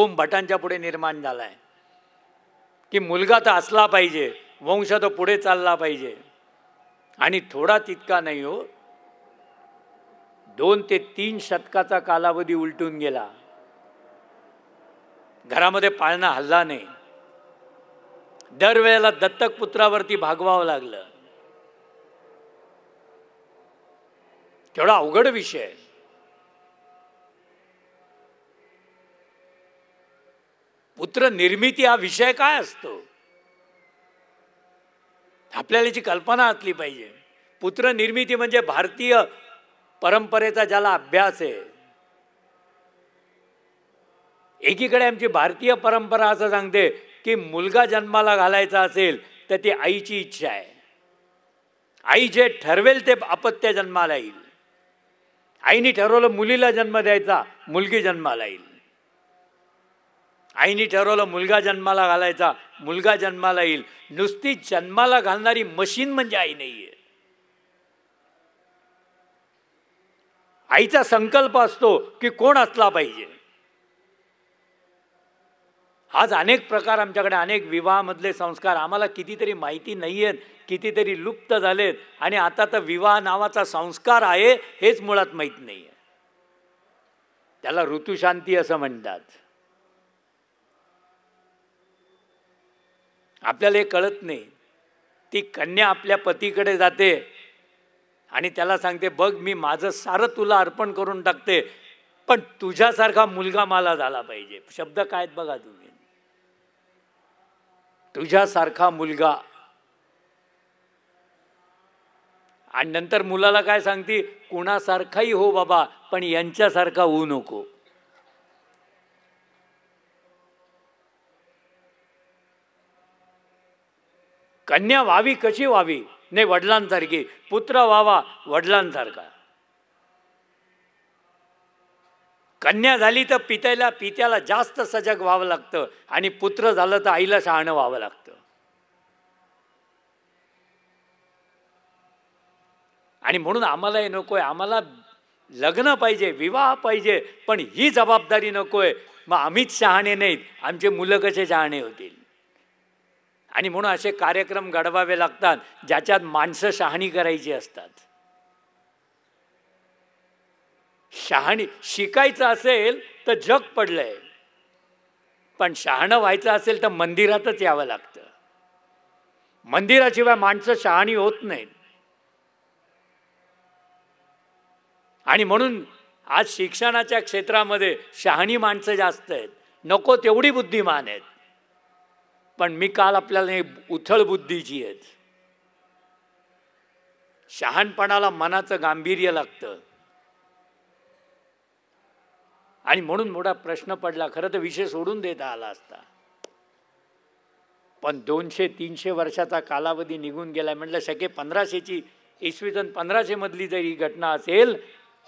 ओम भटांच्या पुढे निर्माण झाला आहे की मुलगा तर असला पाहिजे वंश तो पुढे चालला पाहिजे आणि थोडा तितका नाही हो दोन ते तीन शतकाचा कालावधी उलटून गेला घरामध्ये पाळणा हल्ला नाही दरवेळेला दत्तक पुत्रावरती भागवावं लागलं तेवढा अवघड विषय पुत्र निर्मिती हा विषय काय असतो आपल्याला जी कल्पना असली पाहिजे पुत्र निर्मिती म्हणजे भारतीय परंपरेचा ज्याला अभ्यास आहे एकीकडे आमची भारतीय परंपरा असं सांगते की मुलगा जन्माला घालायचा असेल तर ती आईची इच्छा आहे आई जे ठरवेल ते अपत्य जन्माला येईल आईने ठरवलं मुलीला जन्म द्यायचा मुलगी जन्माला येईल आईने ठरवलं मुलगा जन्माला घालायचा मुलगा जन्माला येईल नुसती जन्माला घालणारी मशीन म्हणजे आई नाही आहे आईचा संकल्प असतो की कोण असला पाहिजे आज अनेक प्रकार आमच्याकडे अनेक विवाहामधले संस्कार आम्हाला कितीतरी माहिती नाही आहेत कितीतरी लुप्त झालेत आणि आता तर विवाह नावाचा संस्कार आहे हेच मुळात माहीत नाही आहे त्याला ऋतुशांती असं म्हणतात आपल्याला हे कळत नाही ती कन्या आपल्या पतीकडे जाते आणि त्याला सांगते बघ मी माझं सारं तुला अर्पण करून टाकते पण तुझ्यासारखा मुलगा मला झाला पाहिजे शब्द काय बघा तुम्ही तुझ्यासारखा मुलगा आणि नंतर मुलाला काय सांगते कुणासारखाही हो बाबा पण यांच्यासारखा होऊ नको कन्या व्हावी कशी व्हावी नाही वडिलांसारखी पुत्र व्हावा वडिलांसारखा कन्या झाली तर पित्याला पित्याला जास्त सजग व्हावं लागतं आणि पुत्र झालं तर आईला शहाणं व्हावं लागतं आणि म्हणून आम्हाला हे आम्हाला लग्न पाहिजे विवाह पाहिजे पण ही जबाबदारी नकोय मग आम्हीच शहाणे नाहीत आमचे मुलं कसे शहाणे होतील आणि म्हणून असे कार्यक्रम घडवावे लागतात ज्याच्यात माणसं शहाणी करायची असतात शहाणी शिकायचं असेल तर जग पडलंय पण शहाणं व्हायचं असेल तर मंदिरातच यावं लागतं मंदिराशिवाय माणसं शहाणी होत नाहीत आणि म्हणून आज शिक्षणाच्या क्षेत्रामध्ये शहाणी माणसं जास्त आहेत नको तेवढी बुद्धिमान आहेत पण मी काल आपल्याला उथळ बुद्धीची आहेत शहाणपणाला मनाचं गांभीर्य लागतं आणि म्हणून मोठा प्रश्न पडला खरं तर विषय सोडून देता आला असता पण दोनशे तीनशे वर्षाचा कालावधी निघून गेला म्हटलं सगळे पंधराशेची इसवी सन मधली जर ही घटना असेल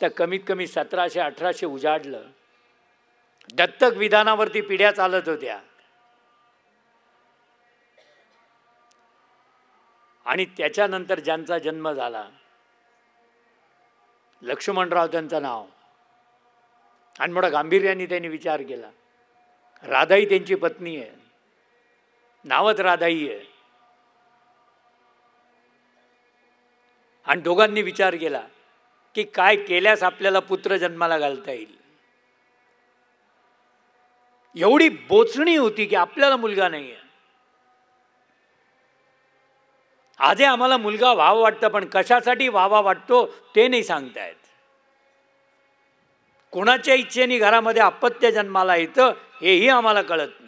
तर कमीत कमी सतराशे अठराशे उजाडलं दत्तक विधानावरती पिढ्या चालत होत्या आणि त्याच्यानंतर ज्यांचा जन्म झाला लक्ष्मणराव त्यांचं नाव आणि मोठा गांभीर्याने त्यांनी विचार केला राधाई त्यांची पत्नी आहे नावच राधाई आहे आणि दोघांनी विचार केला की काय केल्यास आपल्याला पुत्र जन्माला घालता येईल एवढी बोचणी होती की आपल्याला मुलगा नाही आहे आजे आम्हाला मुलगा व्हावा वाटतं पण कशासाठी व्हावा वाटतो ते नाही सांगतायत कोणाच्या इच्छेने घरामध्ये अपत्य जन्माला येतं हेही आम्हाला कळत नाही